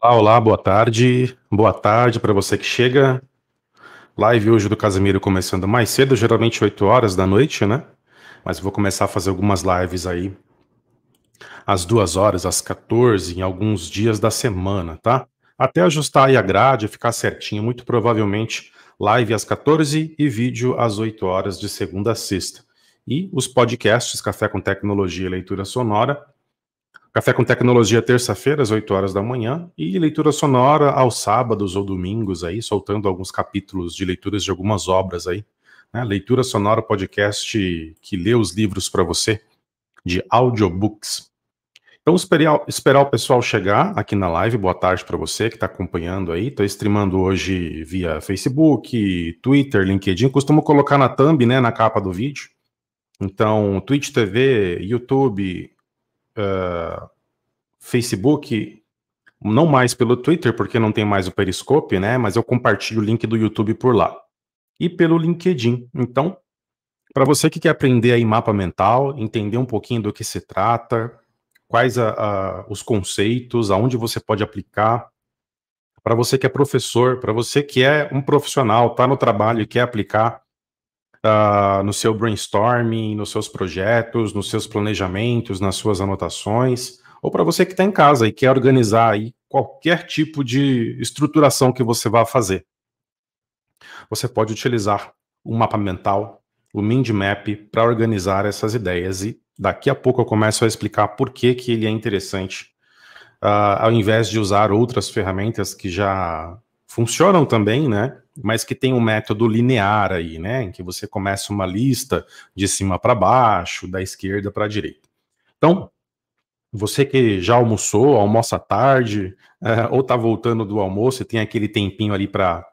Olá, olá, boa tarde. Boa tarde para você que chega. Live hoje do Casimiro começando mais cedo, geralmente 8 horas da noite, né? Mas vou começar a fazer algumas lives aí às 2 horas, às 14, em alguns dias da semana, tá? Até ajustar aí a grade, ficar certinho, muito provavelmente live às 14 e vídeo às 8 horas de segunda a sexta. E os podcasts Café com Tecnologia e Leitura Sonora Café com Tecnologia, terça-feira, às 8 horas da manhã, e leitura sonora aos sábados ou domingos, aí, soltando alguns capítulos de leituras de algumas obras aí. Né? Leitura sonora, podcast que lê os livros para você, de audiobooks. Então, esperar, esperar o pessoal chegar aqui na live. Boa tarde para você que está acompanhando aí. Estou streamando hoje via Facebook, Twitter, LinkedIn. Costumo colocar na thumb, né, na capa do vídeo. Então, Twitch TV, YouTube, ah, Facebook, não mais pelo Twitter, porque não tem mais o Periscope, né? Mas eu compartilho o link do YouTube por lá. E pelo LinkedIn. Então, para você que quer aprender aí mapa mental, entender um pouquinho do que se trata, quais a, a, os conceitos, aonde você pode aplicar. Para você que é professor, para você que é um profissional, está no trabalho e quer aplicar uh, no seu brainstorming, nos seus projetos, nos seus planejamentos, nas suas anotações, ou para você que está em casa e quer organizar aí qualquer tipo de estruturação que você vá fazer. Você pode utilizar o um mapa mental, o mind map, para organizar essas ideias. E daqui a pouco eu começo a explicar por que, que ele é interessante, uh, ao invés de usar outras ferramentas que já funcionam também, né? mas que tem um método linear aí, né? Em que você começa uma lista de cima para baixo, da esquerda para a direita. Então, você que já almoçou, almoça tarde, é, ou está voltando do almoço e tem aquele tempinho ali para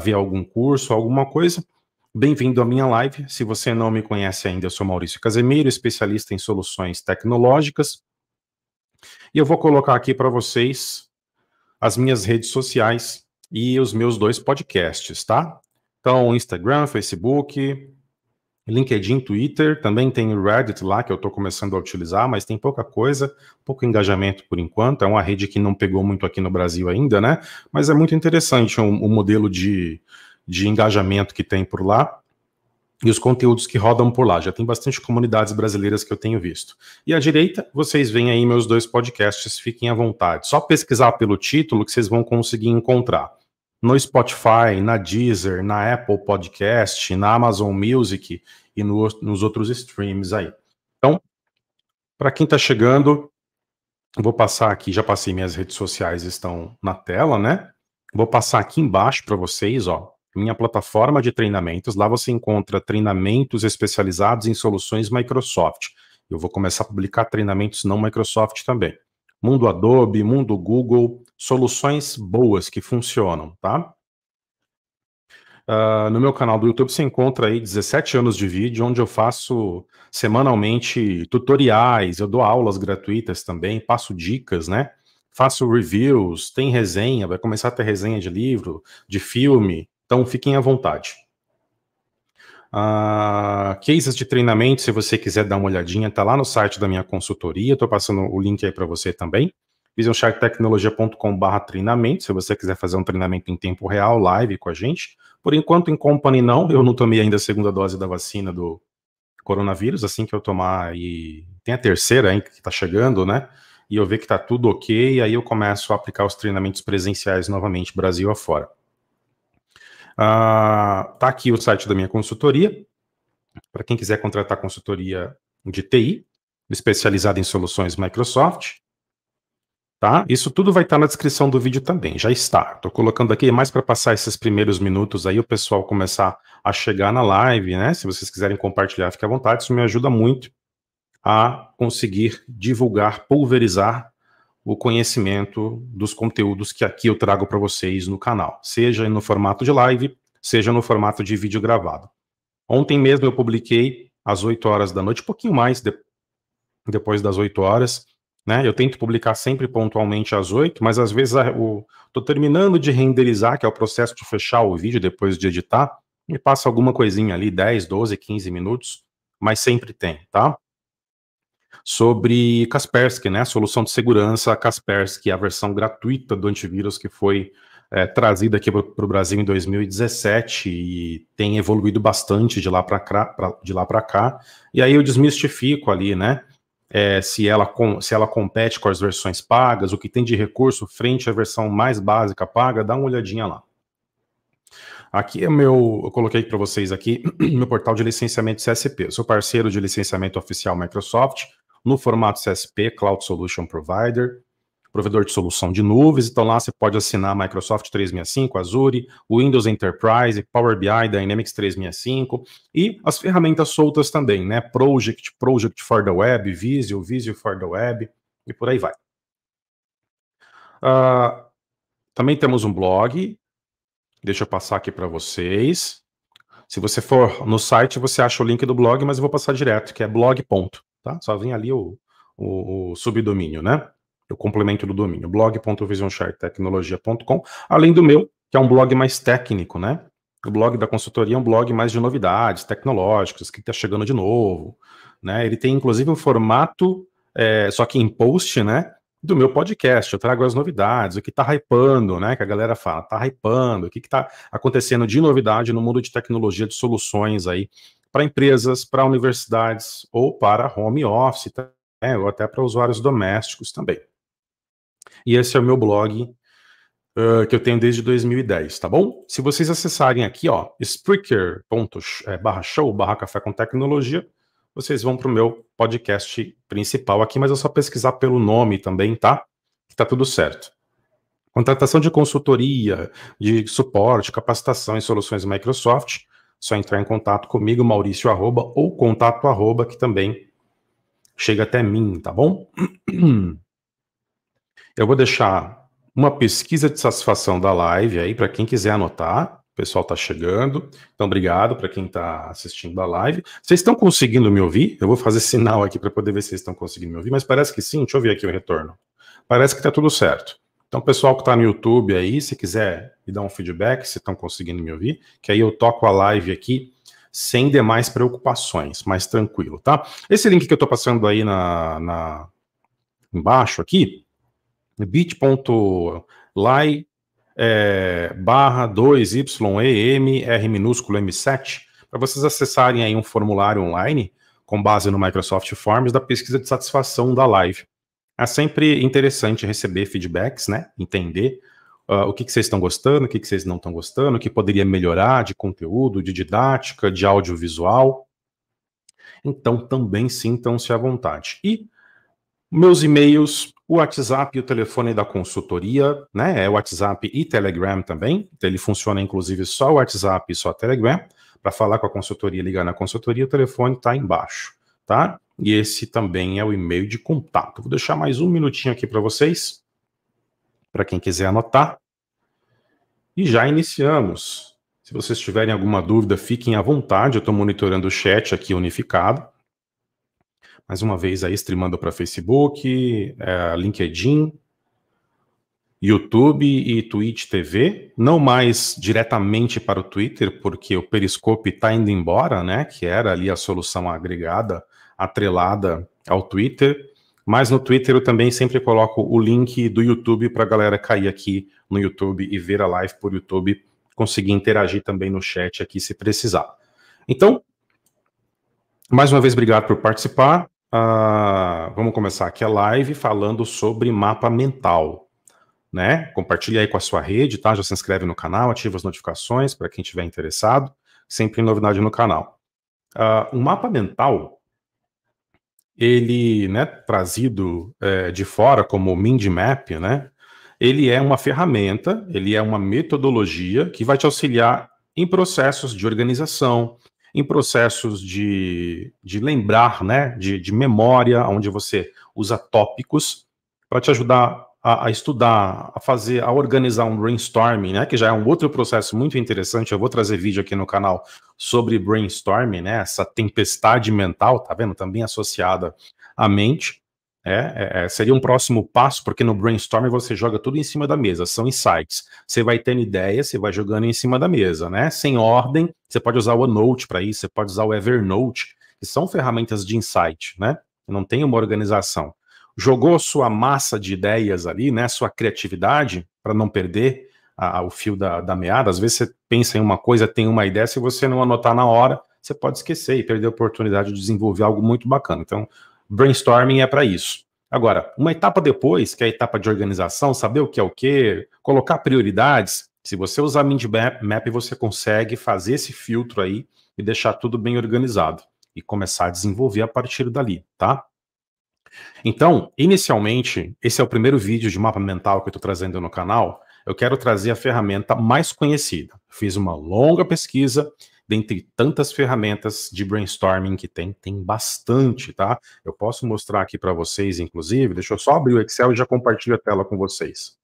ver algum curso, alguma coisa, bem-vindo à minha live. Se você não me conhece ainda, eu sou Maurício Casemiro, especialista em soluções tecnológicas. E eu vou colocar aqui para vocês as minhas redes sociais e os meus dois podcasts, tá? Então, Instagram, Facebook, LinkedIn, Twitter, também tem o Reddit lá que eu estou começando a utilizar, mas tem pouca coisa, pouco engajamento por enquanto. É uma rede que não pegou muito aqui no Brasil ainda, né? Mas é muito interessante o, modelo de, de engajamento que tem por lá e os conteúdos que rodam por lá. Já tem bastante comunidades brasileiras que eu tenho visto. E à direita, vocês veem aí meus dois podcasts, fiquem à vontade. Só pesquisar pelo título que vocês vão conseguir encontrar no Spotify, na Deezer, na Apple Podcast, na Amazon Music e no, nos outros streams aí. Então, para quem está chegando, vou passar aqui, já passei minhas redes sociais, estão na tela, né? Vou passar aqui embaixo para vocês, ó, minha plataforma de treinamentos. Lá você encontra treinamentos especializados em soluções Microsoft. Eu vou começar a publicar treinamentos não Microsoft também. Mundo Adobe, Mundo Google, soluções boas que funcionam, tá? Uh, no meu canal do YouTube você encontra aí 17 anos de vídeo, onde eu faço semanalmente tutoriais, eu dou aulas gratuitas também, passo dicas, né? Faço reviews, tem resenha, vai começar a ter resenha de livro, de filme, então fiquem à vontade. Uh, cases de treinamento, se você quiser dar uma olhadinha, tá lá no site da minha consultoria. Estou passando o link aí para você também. visionsharktecnologia.com/barra treinamento, se você quiser fazer um treinamento em tempo real, live com a gente. Por enquanto, em company não, eu não tomei ainda a segunda dose da vacina do coronavírus. Assim que eu tomar, e tem a terceira hein, que está chegando, né? E eu ver que está tudo ok, aí eu começo a aplicar os treinamentos presenciais novamente, Brasil afora. Uh, tá aqui o site da minha consultoria, para quem quiser contratar consultoria de TI, especializada em soluções Microsoft. Tá? Isso tudo vai estar tá na descrição do vídeo também, já está. Estou colocando aqui mais para passar esses primeiros minutos aí, o pessoal começar a chegar na live, né? Se vocês quiserem compartilhar, fique à vontade, isso me ajuda muito a conseguir divulgar, pulverizar o conhecimento dos conteúdos que aqui eu trago para vocês no canal, seja no formato de live, seja no formato de vídeo gravado. Ontem mesmo eu publiquei às 8 horas da noite, um pouquinho mais de, depois das 8 horas, né? Eu tento publicar sempre pontualmente às 8, mas às vezes estou terminando de renderizar, que é o processo de fechar o vídeo depois de editar, e passa alguma coisinha ali, 10, 12, 15 minutos, mas sempre tem, tá? sobre Kaspersky, né? A solução de segurança Kaspersky, a versão gratuita do antivírus que foi é, trazida aqui para o Brasil em 2017 e tem evoluído bastante de lá para cá, de lá para cá. E aí eu desmistifico ali, né? É, se, ela com, se ela compete com as versões pagas, o que tem de recurso frente à versão mais básica paga, dá uma olhadinha lá. Aqui é meu, eu coloquei para vocês aqui meu portal de licenciamento CSP. Eu sou parceiro de licenciamento oficial Microsoft no formato CSP, Cloud Solution Provider, provedor de solução de nuvens. Então lá você pode assinar Microsoft 365, Azure, Windows Enterprise, Power BI, Dynamics 365 e as ferramentas soltas também, né? Project, Project for the Web, Visio, Visio for the Web e por aí vai. Uh, também temos um blog, Deixa eu passar aqui para vocês. Se você for no site, você acha o link do blog, mas eu vou passar direto, que é blog. Ponto, tá? Só vem ali o, o, o subdomínio, né? O complemento do domínio, blog.visionsharetecnologia.com, além do meu, que é um blog mais técnico, né? O blog da consultoria é um blog mais de novidades tecnológicas, o que está chegando de novo, né? Ele tem inclusive um formato, é, só que em post, né? do meu podcast. Eu trago as novidades, o que está hypando, né? Que a galera fala, está hypando, o que está acontecendo de novidade no mundo de tecnologia, de soluções aí para empresas, para universidades ou para home office, tá, né, ou até para usuários domésticos também. E esse é o meu blog uh, que eu tenho desde 2010, tá bom? Se vocês acessarem aqui, ó, spreaker.show é, barra café com tecnologia, vocês vão para o meu podcast principal aqui, mas é só pesquisar pelo nome também, tá? Que tá tudo certo. Contratação de consultoria, de suporte, capacitação em soluções Microsoft, só entrar em contato comigo, Maurício arroba, ou contato arroba, que também chega até mim, tá bom? Eu vou deixar uma pesquisa de satisfação da live aí para quem quiser anotar pessoal está chegando. Então, obrigado para quem está assistindo a live. Vocês estão conseguindo me ouvir? Eu vou fazer sinal aqui para poder ver se vocês estão conseguindo me ouvir, mas parece que sim. Deixa eu ver aqui o retorno. Parece que está tudo certo. Então, pessoal que está no YouTube aí, se quiser me dar um feedback, se estão conseguindo me ouvir, que aí eu toco a live aqui sem demais preocupações, mais tranquilo, tá? Esse link que eu estou passando aí na, na embaixo aqui, bit.ly é, barra 2YEMR minúsculo M7, para vocês acessarem aí um formulário online com base no Microsoft Forms da pesquisa de satisfação da live. É sempre interessante receber feedbacks, né? Entender uh, o que, que, vocês estão gostando, o que, que vocês não estão gostando, o que poderia melhorar de conteúdo, de didática, de audiovisual. Então também sintam-se à vontade. E meus e-mails, o WhatsApp e o telefone da consultoria, né? É WhatsApp e Telegram também. Então, ele funciona inclusive só o WhatsApp e só Telegram. Para falar com a consultoria, ligar na consultoria, o telefone está embaixo, tá? E esse também é o e-mail de contato. Vou deixar mais um minutinho aqui para vocês, para quem quiser anotar. E já iniciamos. Se vocês tiverem alguma dúvida, fiquem à vontade. Eu estou monitorando o chat aqui unificado. Mais uma vez aí, streamando para Facebook, é, LinkedIn, YouTube e Twitch TV, não mais diretamente para o Twitter, porque o Periscope está indo embora, né? Que era ali a solução agregada, atrelada ao Twitter. Mas no Twitter eu também sempre coloco o link do YouTube para a galera cair aqui no YouTube e ver a live por YouTube, conseguir interagir também no chat aqui se precisar. Então, mais uma vez, obrigado por participar. Uh, vamos começar aqui a live falando sobre mapa mental, né? Compartilha aí com a sua rede, tá? Já se inscreve no canal, ativa as notificações para quem estiver interessado. Sempre novidade no canal. Uh, o mapa mental, ele, né, trazido é, de fora como mind map, né? Ele é uma ferramenta, ele é uma metodologia que vai te auxiliar em processos de organização, em processos de, de lembrar, né, de, de memória, onde você usa tópicos para te ajudar a, a, estudar, a fazer, a organizar um brainstorming, né, que já é um outro processo muito interessante. Eu vou trazer vídeo aqui no canal sobre brainstorming, né, essa tempestade mental, tá vendo? Também associada à mente. É, é, é, seria um próximo passo, porque no brainstorm você joga tudo em cima da mesa, são insights. Você vai tendo ideia, você vai jogando em cima da mesa, né? Sem ordem, você pode usar o OneNote para isso, você pode usar o Evernote, que são ferramentas de insight, né? Não tem uma organização. Jogou sua massa de ideias ali, né? Sua criatividade, para não perder a, a, o fio da, da meada. Às vezes você pensa em uma coisa, tem uma ideia, se você não anotar na hora, você pode esquecer e perder a oportunidade de desenvolver algo muito bacana. Então, brainstorming é para isso. Agora, uma etapa depois, que é a etapa de organização, saber o que é o que, colocar prioridades, se você usar Mindmap, map, você consegue fazer esse filtro aí e deixar tudo bem organizado e começar a desenvolver a partir dali, tá? Então, inicialmente, esse é o primeiro vídeo de mapa mental que eu estou trazendo no canal. Eu quero trazer a ferramenta mais conhecida. Fiz uma longa pesquisa dentre tantas ferramentas de brainstorming que tem, tem bastante, tá? Eu posso mostrar aqui para vocês, inclusive, deixa eu só abrir o Excel e já compartilho a tela com vocês.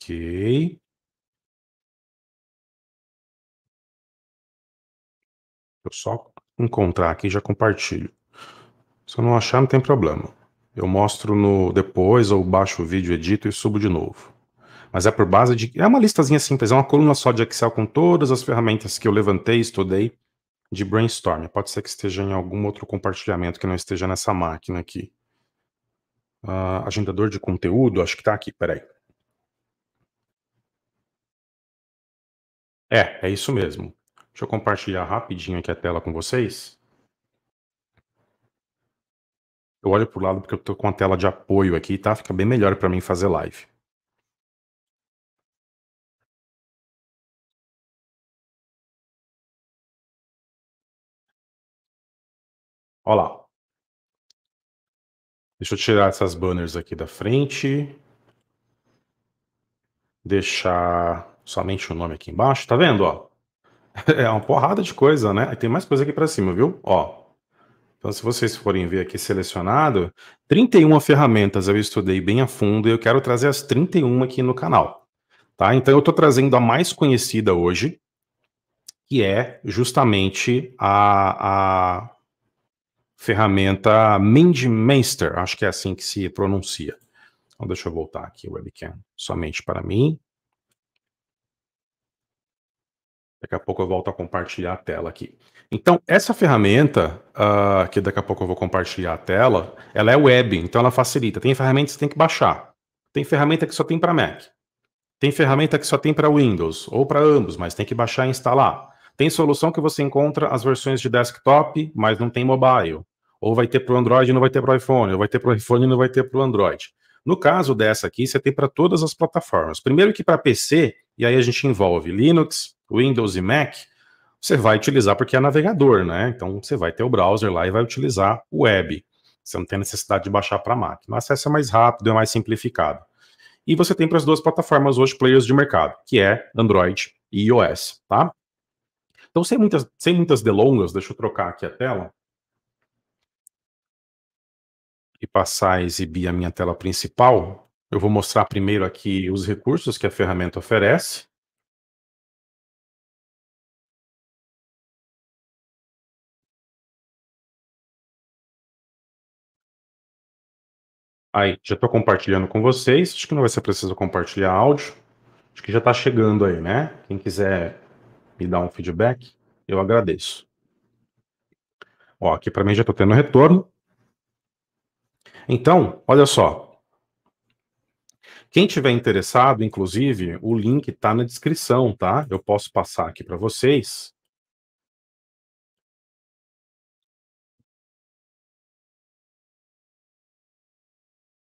Ok. Eu só encontrar aqui já compartilho. Se eu não achar, não tem problema. Eu mostro no depois, ou baixo o vídeo, edito e subo de novo. Mas é por base de. É uma listazinha simples, é uma coluna só de Excel com todas as ferramentas que eu levantei, estudei de brainstorm. Pode ser que esteja em algum outro compartilhamento que não esteja nessa máquina aqui. Uh, agendador de conteúdo, acho que está aqui, peraí. É, é isso mesmo. Deixa eu compartilhar rapidinho aqui a tela com vocês. Eu olho para o lado porque eu estou com a tela de apoio aqui, tá? Fica bem melhor para mim fazer live. Olha lá. Deixa eu tirar essas banners aqui da frente. Deixar somente o nome aqui embaixo. Tá vendo, ó? É uma porrada de coisa, né? Tem mais coisa aqui para cima, viu? Ó. Então, se vocês forem ver aqui selecionado, 31 ferramentas eu estudei bem a fundo e eu quero trazer as 31 aqui no canal. Tá? Então, eu estou trazendo a mais conhecida hoje, que é justamente a, a ferramenta Mindmaster, acho que é assim que se pronuncia. Então, deixa eu voltar aqui o webcam somente para mim. Daqui a pouco eu volto a compartilhar a tela aqui. Então, essa ferramenta, uh, que daqui a pouco eu vou compartilhar a tela, ela é web, então ela facilita. Tem ferramentas que tem que baixar. Tem ferramenta que só tem para Mac. Tem ferramenta que só tem para Windows, ou para ambos, mas tem que baixar e instalar. Tem solução que você encontra as versões de desktop, mas não tem mobile. Ou vai ter para o Android e não vai ter para o iPhone, ou vai ter para o iPhone e não vai ter para o Android. No caso dessa aqui, você tem para todas as plataformas. Primeiro que para PC, e aí a gente envolve Linux, Windows e Mac, você vai utilizar porque é navegador, né? Então você vai ter o browser lá e vai utilizar o web. Você não tem necessidade de baixar para a máquina. O acesso é mais rápido, é mais simplificado. E você tem para as duas plataformas hoje players de mercado, que é Android e iOS, tá? Então, sem muitas, sem muitas delongas, deixa eu trocar aqui a tela. E passar a exibir a minha tela principal. Eu vou mostrar primeiro aqui os recursos que a ferramenta oferece. Aí, já estou compartilhando com vocês. Acho que não vai ser preciso compartilhar áudio. Acho que já está chegando aí, né? Quem quiser me dar um feedback, eu agradeço. Ó, aqui para mim já estou tendo retorno. Então, olha só, quem tiver interessado, inclusive, o link está na descrição, tá? Eu posso passar aqui para vocês.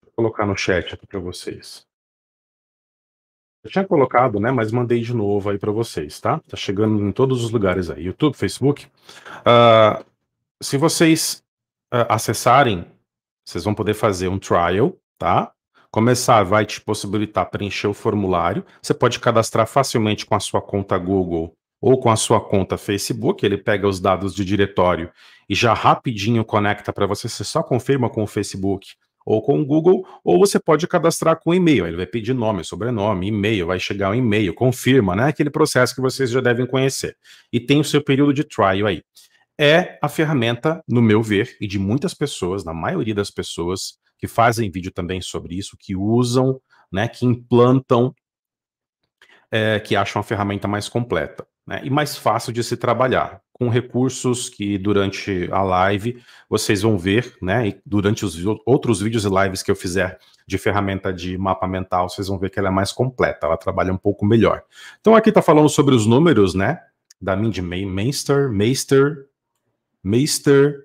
Vou colocar no chat aqui para vocês. Eu tinha colocado, né? Mas mandei de novo aí para vocês, tá? Tá chegando em todos os lugares aí: YouTube, Facebook. Uh, se vocês uh, acessarem, vocês vão poder fazer um trial, tá? Começar vai te possibilitar preencher o formulário. Você pode cadastrar facilmente com a sua conta Google ou com a sua conta Facebook. Ele pega os dados de diretório e já rapidinho conecta para você. Você só confirma com o Facebook ou com o Google, ou você pode cadastrar com e-mail. Ele vai pedir nome, sobrenome, e-mail, vai chegar um e-mail, confirma, né? Aquele processo que vocês já devem conhecer. E tem o seu período de trial aí. É a ferramenta, no meu ver, e de muitas pessoas, na maioria das pessoas, que fazem vídeo também sobre isso, que usam, né, que implantam, é, que acham a ferramenta mais completa né, e mais fácil de se trabalhar, com recursos que durante a live vocês vão ver, né, e durante os outros vídeos e lives que eu fizer de ferramenta de mapa mental, vocês vão ver que ela é mais completa, ela trabalha um pouco melhor. Então aqui está falando sobre os números, né, da Mindy Meister, Meister, Meister,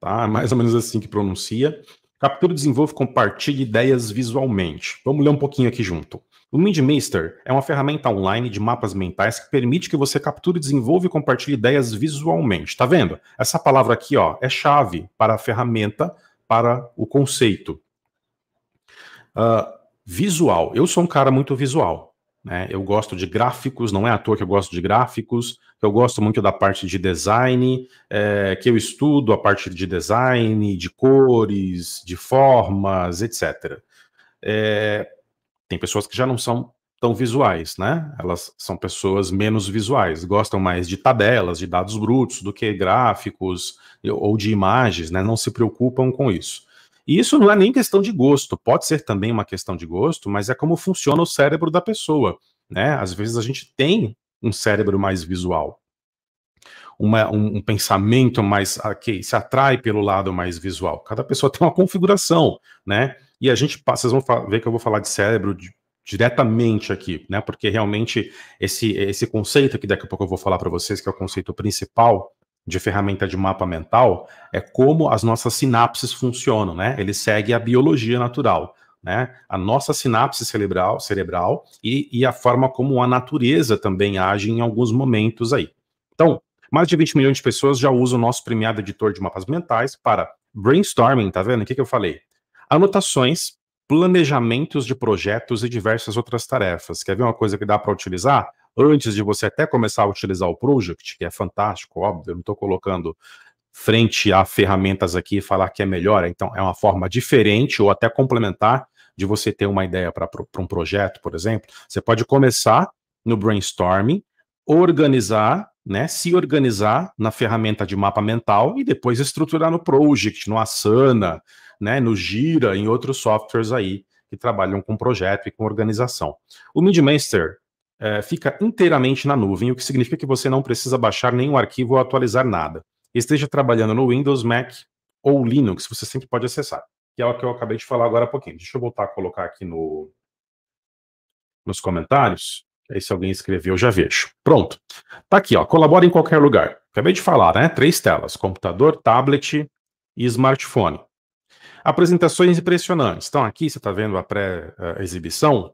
tá? É mais ou menos assim que pronuncia. Captura, desenvolve, compartilha ideias visualmente. Vamos ler um pouquinho aqui junto. O MindMeister é uma ferramenta online de mapas mentais que permite que você capture, desenvolva e compartilhe ideias visualmente. Tá vendo? Essa palavra aqui, ó, é chave para a ferramenta, para o conceito. Uh, visual. Eu sou um cara muito visual. Né? Eu gosto de gráficos, não é à toa que eu gosto de gráficos, eu gosto muito da parte de design, é, que eu estudo a parte de design, de cores, de formas, etc. É, eh, tem pessoas que já não são tão visuais, né? Elas são pessoas menos visuais, gostam mais de tabelas, de dados brutos, do que gráficos ou de imagens, né? Não se preocupam com isso. E isso não é nem questão de gosto, pode ser também uma questão de gosto, mas é como funciona o cérebro da pessoa. Né? Às vezes a gente tem um cérebro mais visual, uma, um, um, pensamento mais ah, que se atrai pelo lado mais visual. Cada pessoa tem uma configuração, né? E a gente passa, vocês vão ver que eu vou falar de cérebro de, diretamente aqui, né? Porque realmente esse esse conceito que daqui a pouco eu vou falar para vocês que é o conceito principal de ferramenta de mapa mental é como as nossas sinapses funcionam, né? Ele segue a biologia natural, né? A nossa sinapse cerebral, cerebral e, e a forma como a natureza também age em alguns momentos aí. Então, mais de 20 milhões de pessoas já usam o nosso premiado editor de mapas mentais para brainstorming, tá vendo? O que, que eu falei? Anotações, planejamentos de projetos e diversas outras tarefas. Quer ver uma coisa que dá para utilizar? antes de você até começar a utilizar o Project, que é fantástico, óbvio, eu não estou colocando frente a ferramentas aqui e falar que é melhor, então é uma forma diferente ou até complementar de você ter uma ideia para um projeto, por exemplo. Você pode começar no brainstorming, organizar, né, se organizar na ferramenta de mapa mental e depois estruturar no Project, no Asana, né, no Gira, em outros softwares aí que trabalham com projeto e com organização. O Midmaster é, fica inteiramente na nuvem, o que significa que você não precisa baixar nenhum arquivo ou atualizar nada. Esteja trabalhando no Windows, Mac ou Linux, você sempre pode acessar. Que é o que eu acabei de falar agora há pouquinho. Deixa eu voltar a colocar aqui no, nos comentários. Aí se alguém escreveu, já vejo. Pronto. Tá aqui, ó. Colabora em qualquer lugar. Acabei de falar, né? Três telas: computador, tablet e smartphone. Apresentações impressionantes. Então, aqui você está vendo a pré-exibição é,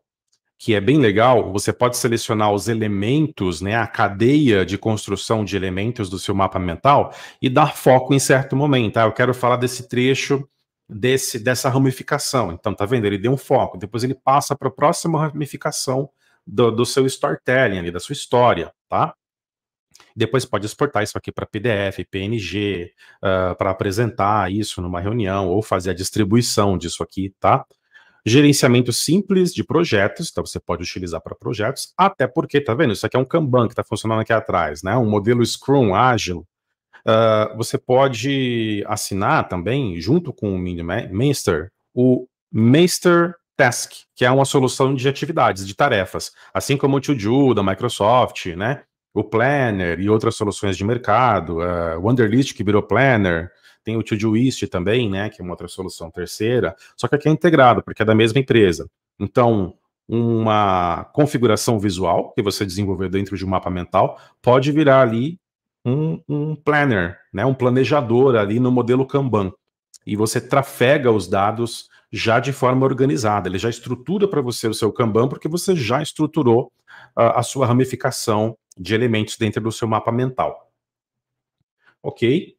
que é bem legal, você pode selecionar os elementos, né, a cadeia de construção de elementos do seu mapa mental e dar foco em certo momento. Ah, eu quero falar desse trecho desse dessa ramificação. Então, tá vendo? Ele deu um foco, depois ele passa para a próxima ramificação do, do seu storytelling ali, da sua história, tá? Depois pode exportar isso aqui para PDF, PNG, uh, ah, para apresentar isso numa reunião ou fazer a distribuição disso aqui, tá? gerenciamento simples de projetos, então você pode utilizar para projetos, até porque, tá vendo? Isso aqui é um Kanban que está funcionando aqui atrás, né? Um modelo Scrum ágil. Uh, você pode assinar também, junto com o Minimaster, o Master Task, que é uma solução de atividades, de tarefas, assim como o To-Do da Microsoft, né? O Planner e outras soluções de mercado, uh, o Underlist que virou Planner, tem o Todoist também, né, que é uma outra solução terceira, só que aqui é integrado, porque é da mesma empresa. Então, uma configuração visual que você desenvolveu dentro de um mapa mental pode virar ali um, um planner, né, um planejador ali no modelo Kanban. E você trafega os dados já de forma organizada. Ele já estrutura para você o seu Kanban, porque você já estruturou ah, a sua ramificação de elementos dentro do seu mapa mental. Ok?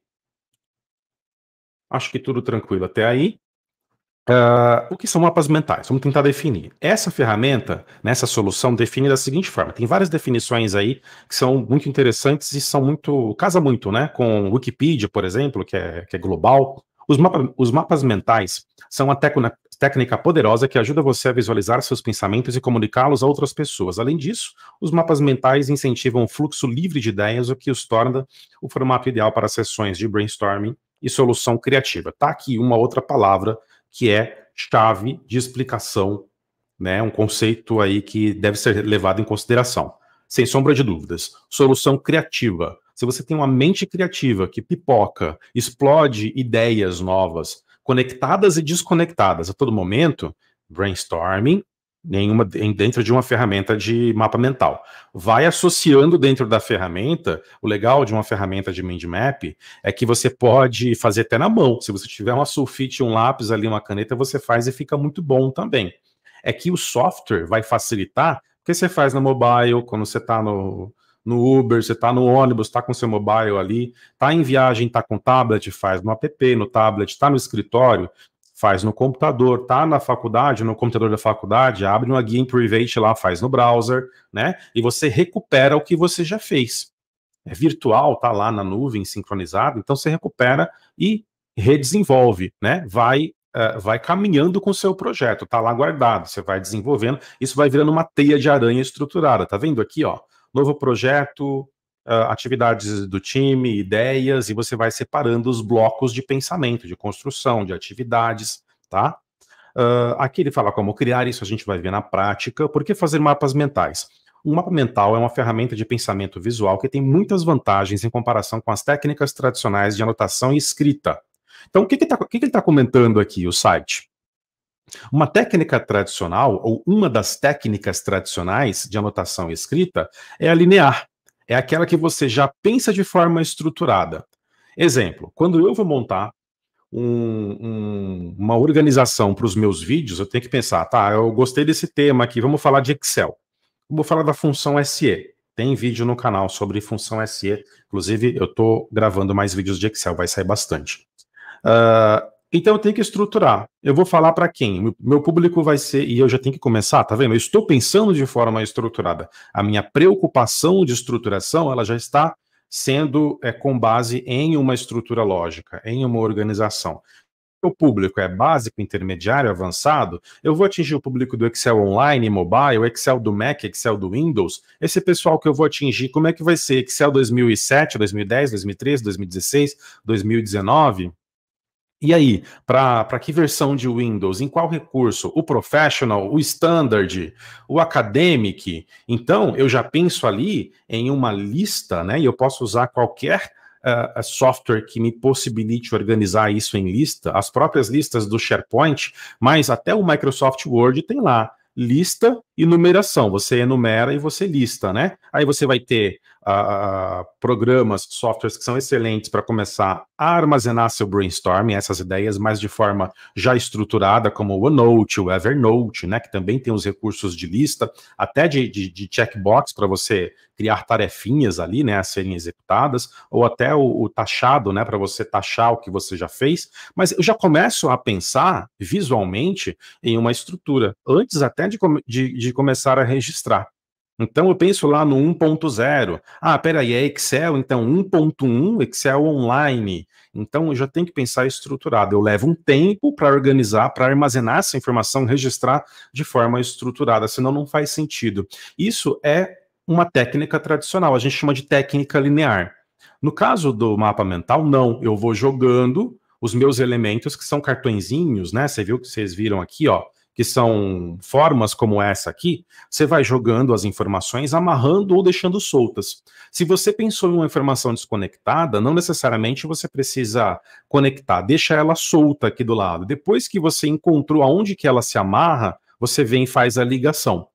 Acho que tudo tranquilo até aí. Uh, o que são mapas mentais? Vamos tentar definir. Essa ferramenta, nessa né, solução, define da seguinte forma: tem várias definições aí que são muito interessantes e são muito. casa muito, né? Com Wikipedia, por exemplo, que é, que é global. Os, mapa, os mapas mentais são uma técnica poderosa que ajuda você a visualizar seus pensamentos e comunicá-los a outras pessoas. Além disso, os mapas mentais incentivam o fluxo livre de ideias, o que os torna o formato ideal para sessões de brainstorming e solução criativa. Tá aqui uma outra palavra que é chave de explicação, né? Um conceito aí que deve ser levado em consideração, sem sombra de dúvidas. Solução criativa. Se você tem uma mente criativa que pipoca, explode ideias novas, conectadas e desconectadas a todo momento, brainstorming nenhuma dentro de uma ferramenta de mapa mental. Vai associando dentro da ferramenta. O legal de uma ferramenta de mind map é que você pode fazer até na mão. Se você tiver uma sulfite, um lápis ali, uma caneta, você faz e fica muito bom também. É que o software vai facilitar, porque você faz no mobile, quando você está no, no Uber, você está no ônibus, está com seu mobile ali, está em viagem, está com tablet, faz no app, no tablet, está no escritório, faz no computador, tá na faculdade, no computador da faculdade, abre uma guia em private lá, faz no browser, né? E você recupera o que você já fez. É virtual, tá lá na nuvem, sincronizado, então você recupera e redesenvolve, né? Vai uh, vai caminhando com o seu projeto, tá lá guardado, você vai desenvolvendo, isso vai virando uma teia de aranha estruturada, tá vendo aqui, ó? Novo projeto, uh, atividades do time, ideias, e você vai separando os blocos de pensamento, de construção, de atividades, tá? Uh, aqui ele fala como criar isso, a gente vai ver na prática. Por que fazer mapas mentais? Um mapa mental é uma ferramenta de pensamento visual que tem muitas vantagens em comparação com as técnicas tradicionais de anotação e escrita. Então, o que, que, tá, que, que ele está comentando aqui, o site? Uma técnica tradicional, ou uma das técnicas tradicionais de anotação e escrita, é a linear é aquela que você já pensa de forma estruturada. Exemplo, quando eu vou montar um, um, uma organização para os meus vídeos, eu tenho que pensar, tá, eu gostei desse tema aqui, vamos falar de Excel. Vou falar da função SE. Tem vídeo no canal sobre função SE. Inclusive, eu estou gravando mais vídeos de Excel, vai sair bastante. Uh, então eu tenho que estruturar. Eu vou falar para quem? Meu público vai ser, e eu já tenho que começar, tá vendo? Eu estou pensando de forma estruturada. A minha preocupação de estruturação, ela já está sendo é, com base em uma estrutura lógica, em uma organização. O público é básico, intermediário, avançado. Eu vou atingir o público do Excel online, mobile, Excel do Mac, Excel do Windows. Esse pessoal que eu vou atingir, como é que vai ser? Excel 2007, 2010, 2013, 2016, 2019? E aí, para que versão de Windows? Em qual recurso? O Professional, o Standard, o Academic? Então, eu já penso ali em uma lista, né? E eu posso usar qualquer uh, software que me possibilite organizar isso em lista, as próprias listas do SharePoint, mas até o Microsoft Word tem lá lista e numeração. Você enumera e você lista, né? Aí você vai ter uh, programas, softwares que são excelentes para começar a armazenar seu brainstorming, essas ideias, mas de forma já estruturada, como o OneNote, o Evernote, né, que também tem os recursos de lista, até de, de, de checkbox para você criar tarefinhas ali, né, a serem executadas, ou até o, o taxado, né, para você taxar o que você já fez, mas eu já começo a pensar visualmente em uma estrutura, antes até de, de, de começar a registrar. Então eu penso lá no 1.0. Ah, peraí, é Excel, então 1.1, Excel online. Então eu já tenho que pensar estruturado. Eu levo um tempo para organizar, para armazenar essa informação, registrar de forma estruturada, senão não faz sentido. Isso é uma técnica tradicional, a gente chama de técnica linear. No caso do mapa mental, não, eu vou jogando os meus elementos que são cartõezinhos, né? Você viu que vocês viram aqui, ó que são formas como essa aqui, você vai jogando as informações, amarrando ou deixando soltas. Se você pensou em uma informação desconectada, não necessariamente você precisa conectar, deixa ela solta aqui do lado. Depois que você encontrou aonde que ela se amarra, você vem e faz a ligação.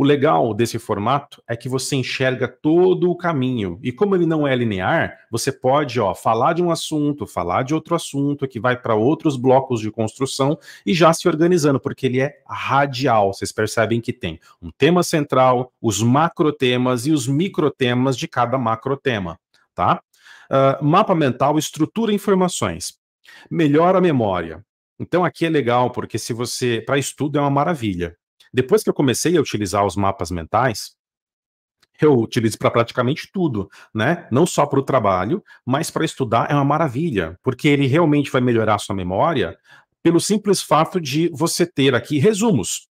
O legal desse formato é que você enxerga todo o caminho. E como ele não é linear, você pode ó, falar de um assunto, falar de outro assunto, que vai para outros blocos de construção e já se organizando, porque ele é radial. Vocês percebem que tem um tema central, os macrotemas e os microtemas de cada macrotema. Tá? Uh, mapa mental estrutura informações, melhora a memória. Então aqui é legal porque se você para estudo é uma maravilha. Depois que eu comecei a utilizar os mapas mentais, eu utilizo para praticamente tudo, né? Não só para o trabalho, mas para estudar é uma maravilha, porque ele realmente vai melhorar a sua memória pelo simples fato de você ter aqui resumos.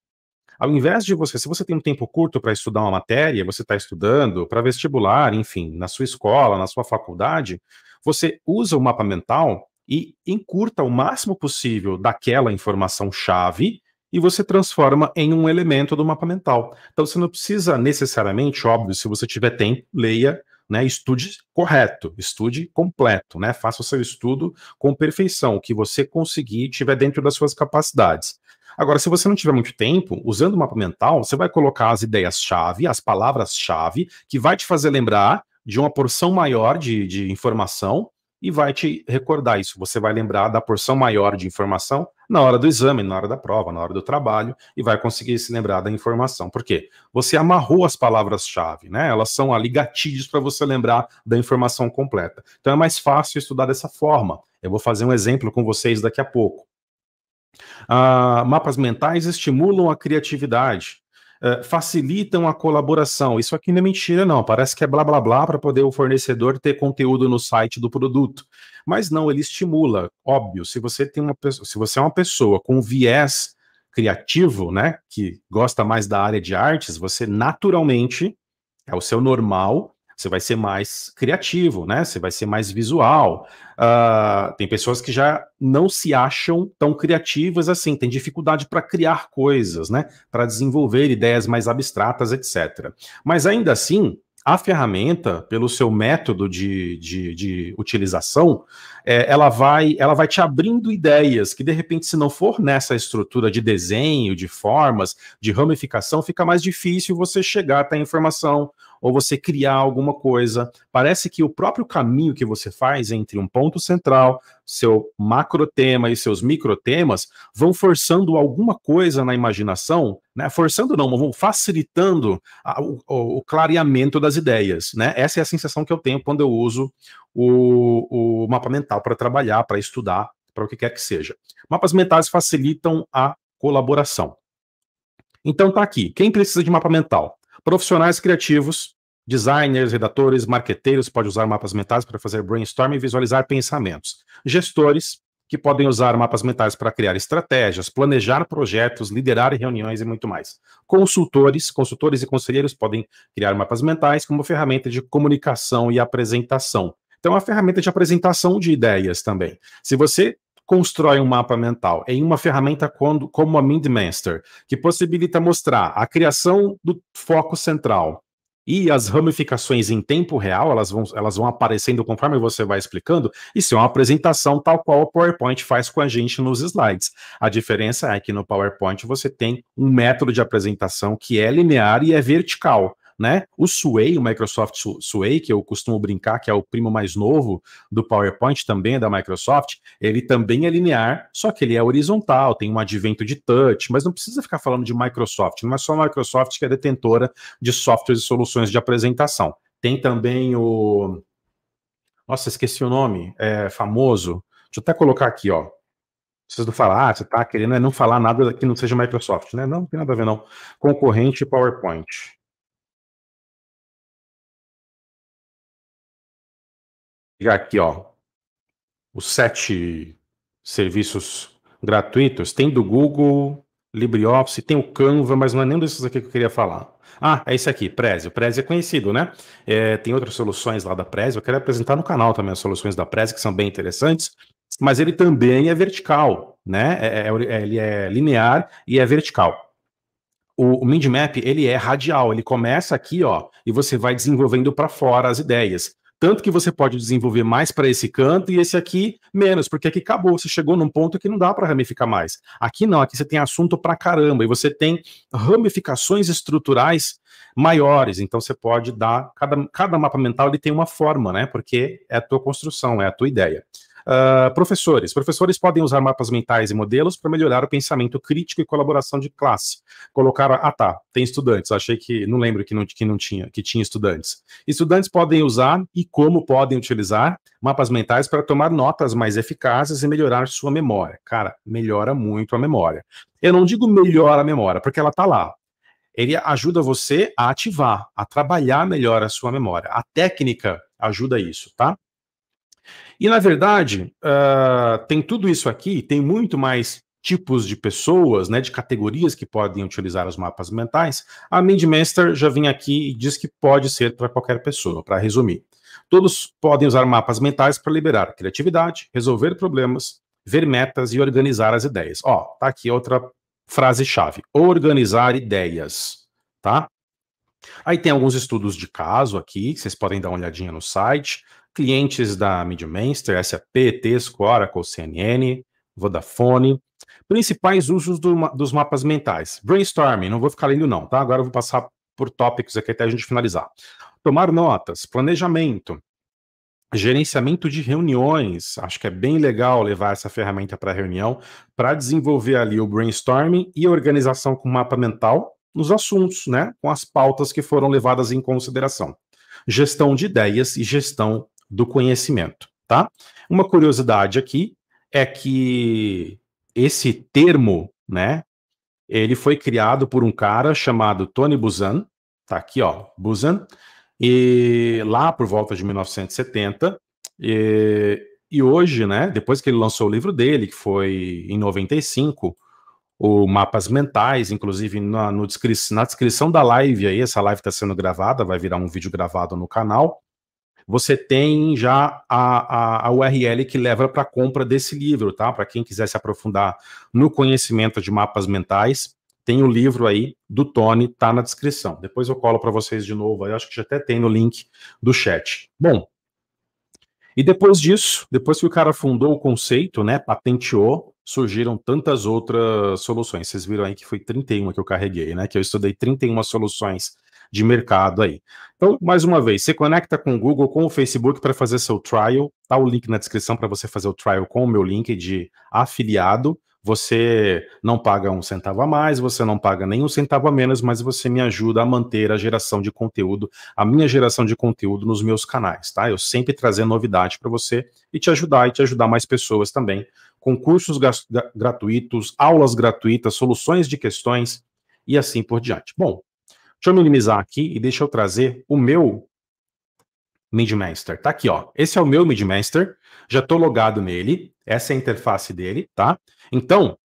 Ao invés de você, se você tem um tempo curto para estudar uma matéria, você está estudando para vestibular, enfim, na sua escola, na sua faculdade, você usa o mapa mental e encurta o máximo possível daquela informação-chave e você transforma em um elemento do mapa mental. Então você não precisa necessariamente, óbvio, se você tiver tempo, leia, né, estude correto, estude completo, né, faça o seu estudo com perfeição, o que você conseguir tiver dentro das suas capacidades. Agora, se você não tiver muito tempo, usando o mapa mental, você vai colocar as ideias-chave, as palavras-chave, que vai te fazer lembrar de uma porção maior de, de informação e vai te recordar isso. Você vai lembrar da porção maior de informação na hora do exame, na hora da prova, na hora do trabalho, e vai conseguir se lembrar da informação. Por quê? Você amarrou as palavras-chave, né? Elas são ali gatilhos para você lembrar da informação completa. Então é mais fácil estudar dessa forma. Eu vou fazer um exemplo com vocês daqui a pouco. Ah, mapas mentais estimulam a criatividade. Eh, facilitam a colaboração. Isso aqui não é mentira, não. Parece que é blá blá blá para poder o fornecedor ter conteúdo no site do produto. Mas não, ele estimula, óbvio. Se você tem uma pessoa, se você é uma pessoa com viés criativo, né, que gosta mais da área de artes, você naturalmente é o seu normal, você vai ser mais criativo, né? Você vai ser mais visual. Uh, tem pessoas que já não se acham tão criativas assim, tem dificuldade para criar coisas, né? Para desenvolver ideias mais abstratas, etc. Mas ainda assim, a ferramenta, pelo seu método de, de, de utilização, é, ela, vai, ela vai te abrindo ideias que, de repente, se não for nessa estrutura de desenho, de formas, de ramificação, fica mais difícil você chegar até a informação ou você criar alguma coisa. Parece que o próprio caminho que você faz entre um ponto central, seu macro tema e seus micro temas vão forçando alguma coisa na imaginação, né? Forçando não, mas vão facilitando a, o, o, clareamento das ideias, né? Essa é a sensação que eu tenho quando eu uso o, o mapa mental para trabalhar, para estudar, para o que quer que seja. Mapas mentais facilitam a colaboração. Então tá aqui. Quem precisa de mapa mental? Profissionais criativos, designers, redatores, marqueteiros, pode usar mapas mentais para fazer brainstorm e visualizar pensamentos. Gestores, que podem usar mapas mentais para criar estratégias, planejar projetos, liderar reuniões e muito mais. Consultores, consultores e conselheiros podem criar mapas mentais como ferramenta de comunicação e apresentação. Então, é uma ferramenta de apresentação de ideias também. Se você constrói um mapa mental em uma ferramenta quando, como a MindMaster, que possibilita mostrar a criação do foco central e as ramificações em tempo real, elas vão, elas vão aparecendo conforme você vai explicando. Isso é uma apresentação tal qual o PowerPoint faz com a gente nos slides. A diferença é que no PowerPoint você tem um método de apresentação que é linear e é vertical né? O Sway, o Microsoft Sway, que eu costumo brincar que é o primo mais novo do PowerPoint, também é da Microsoft, ele também é linear, só que ele é horizontal, tem um advento de touch, mas não precisa ficar falando de Microsoft, não é só a Microsoft que é detentora de softwares e soluções de apresentação. Tem também o. Nossa, esqueci o nome, é famoso. Deixa eu até colocar aqui, ó preciso falar, ah, você está querendo é não falar nada que não seja Microsoft, né? Não, não tem nada a ver, não. Concorrente PowerPoint. pegar aqui, ó, os sete serviços gratuitos. Tem do Google, LibreOffice, tem o Canva, mas não é nenhum desses aqui que eu queria falar. Ah, é esse aqui, Prezi. O Prezi é conhecido, né? É, tem outras soluções lá da Prezi. Eu quero apresentar no canal também as soluções da Prezi, que são bem interessantes. Mas ele também é vertical, né? É é, é, é, ele é linear e é vertical. O, o MindMap, ele é radial. Ele começa aqui, ó, e você vai desenvolvendo para fora as ideias. Tanto que você pode desenvolver mais para esse canto e esse aqui menos, porque aqui acabou, você chegou num ponto que não dá para ramificar mais. Aqui não, aqui você tem assunto para caramba e você tem ramificações estruturais maiores, então você pode dar cada, cada mapa mental ele tem uma forma, né? Porque é a tua construção, é a tua ideia. Uh, professores. Professores podem usar mapas mentais e modelos para melhorar o pensamento crítico e colaboração de classe. Colocaram, ah tá, tem estudantes. Achei que, não lembro que não, que não tinha, que tinha estudantes. Estudantes podem usar e como podem utilizar mapas mentais para tomar notas mais eficazes e melhorar sua memória. Cara, melhora muito a memória. Eu não digo melhora a memória, porque ela está lá, ele ajuda você a ativar, a trabalhar melhor a sua memória. A técnica ajuda isso, tá? E, na verdade, uh, tem tudo isso aqui, tem muito mais tipos de pessoas, né, de categorias que podem utilizar os mapas mentais. A Mindmaster já vem aqui e diz que pode ser para qualquer pessoa, para resumir. Todos podem usar mapas mentais para liberar criatividade, resolver problemas, ver metas e organizar as ideias. Ó, tá aqui outra frase-chave: organizar ideias, tá? Aí tem alguns estudos de caso aqui, vocês podem dar uma olhadinha no site clientes da Medium SAP, Tesco, Oracle, CNN, Vodafone. Principais usos do, dos mapas mentais. Brainstorming, não vou ficar lendo não, tá? Agora eu vou passar por tópicos aqui até a gente finalizar. Tomar notas, planejamento, gerenciamento de reuniões. Acho que é bem legal levar essa ferramenta para reunião para desenvolver ali o brainstorming e a organização com mapa mental nos assuntos, né? Com as pautas que foram levadas em consideração. Gestão de ideias e gestão do conhecimento, tá? Uma curiosidade aqui é que esse termo, né, ele foi criado por um cara chamado Tony Buzan, tá aqui, ó, Buzan, e lá por volta de 1970, e, e hoje, né, depois que ele lançou o livro dele, que foi em 95, o Mapas Mentais, inclusive na, no descri na descrição da live aí, essa live está sendo gravada, vai virar um vídeo gravado no canal, você tem já a, a, a URL que leva para a compra desse livro, tá? Para quem quiser se aprofundar no conhecimento de mapas mentais, tem o livro aí do Tony, tá na descrição. Depois eu colo para vocês de novo, eu acho que já até tem no link do chat. Bom, e depois disso, depois que o cara fundou o conceito, né, patenteou, surgiram tantas outras soluções. Vocês viram aí que foi 31 que eu carreguei, né, que eu estudei 31 soluções de mercado aí. Então, mais uma vez, você conecta com o Google, com o Facebook para fazer seu trial. Tá o link na descrição para você fazer o trial com o meu link de afiliado. Você não paga um centavo a mais, você não paga nenhum centavo a menos, mas você me ajuda a manter a geração de conteúdo, a minha geração de conteúdo nos meus canais, tá? Eu sempre trazer novidade para você e te ajudar e te ajudar mais pessoas também, com cursos gratuitos, aulas gratuitas, soluções de questões e assim por diante. Bom, Deixa eu minimizar aqui e deixa eu trazer o meu MidMaster. Tá aqui, ó. Esse é o meu MidMaster. Já estou logado nele. Essa é a interface dele, tá? Então,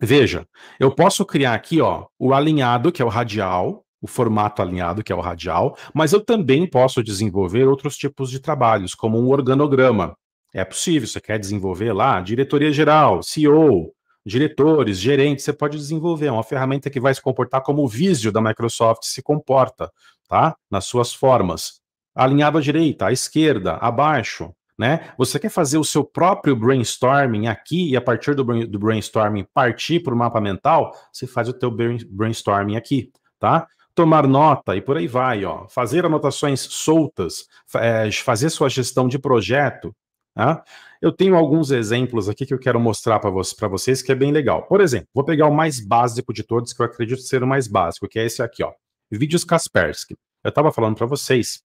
veja, eu posso criar aqui, ó, o alinhado, que é o radial, o formato alinhado, que é o radial, mas eu também posso desenvolver outros tipos de trabalhos, como um organograma. É possível, você quer desenvolver lá diretoria geral, CEO, diretores, gerentes, você pode desenvolver é uma ferramenta que vai se comportar como o Visio da Microsoft se comporta, tá? Nas suas formas. Alinhado à direita, à esquerda, abaixo, né? Você quer fazer o seu próprio brainstorming aqui e a partir do, do brainstorming partir para o mapa mental, você faz o teu brainstorming aqui, tá? Tomar nota e por aí vai, ó. Fazer anotações soltas, é, fazer sua gestão de projeto, né? Eu tenho alguns exemplos aqui que eu quero mostrar para vocês que é bem legal. Por exemplo, vou pegar o mais básico de todos, que eu acredito ser o mais básico, que é esse aqui, ó. Vídeos Kaspersky. Eu estava falando para vocês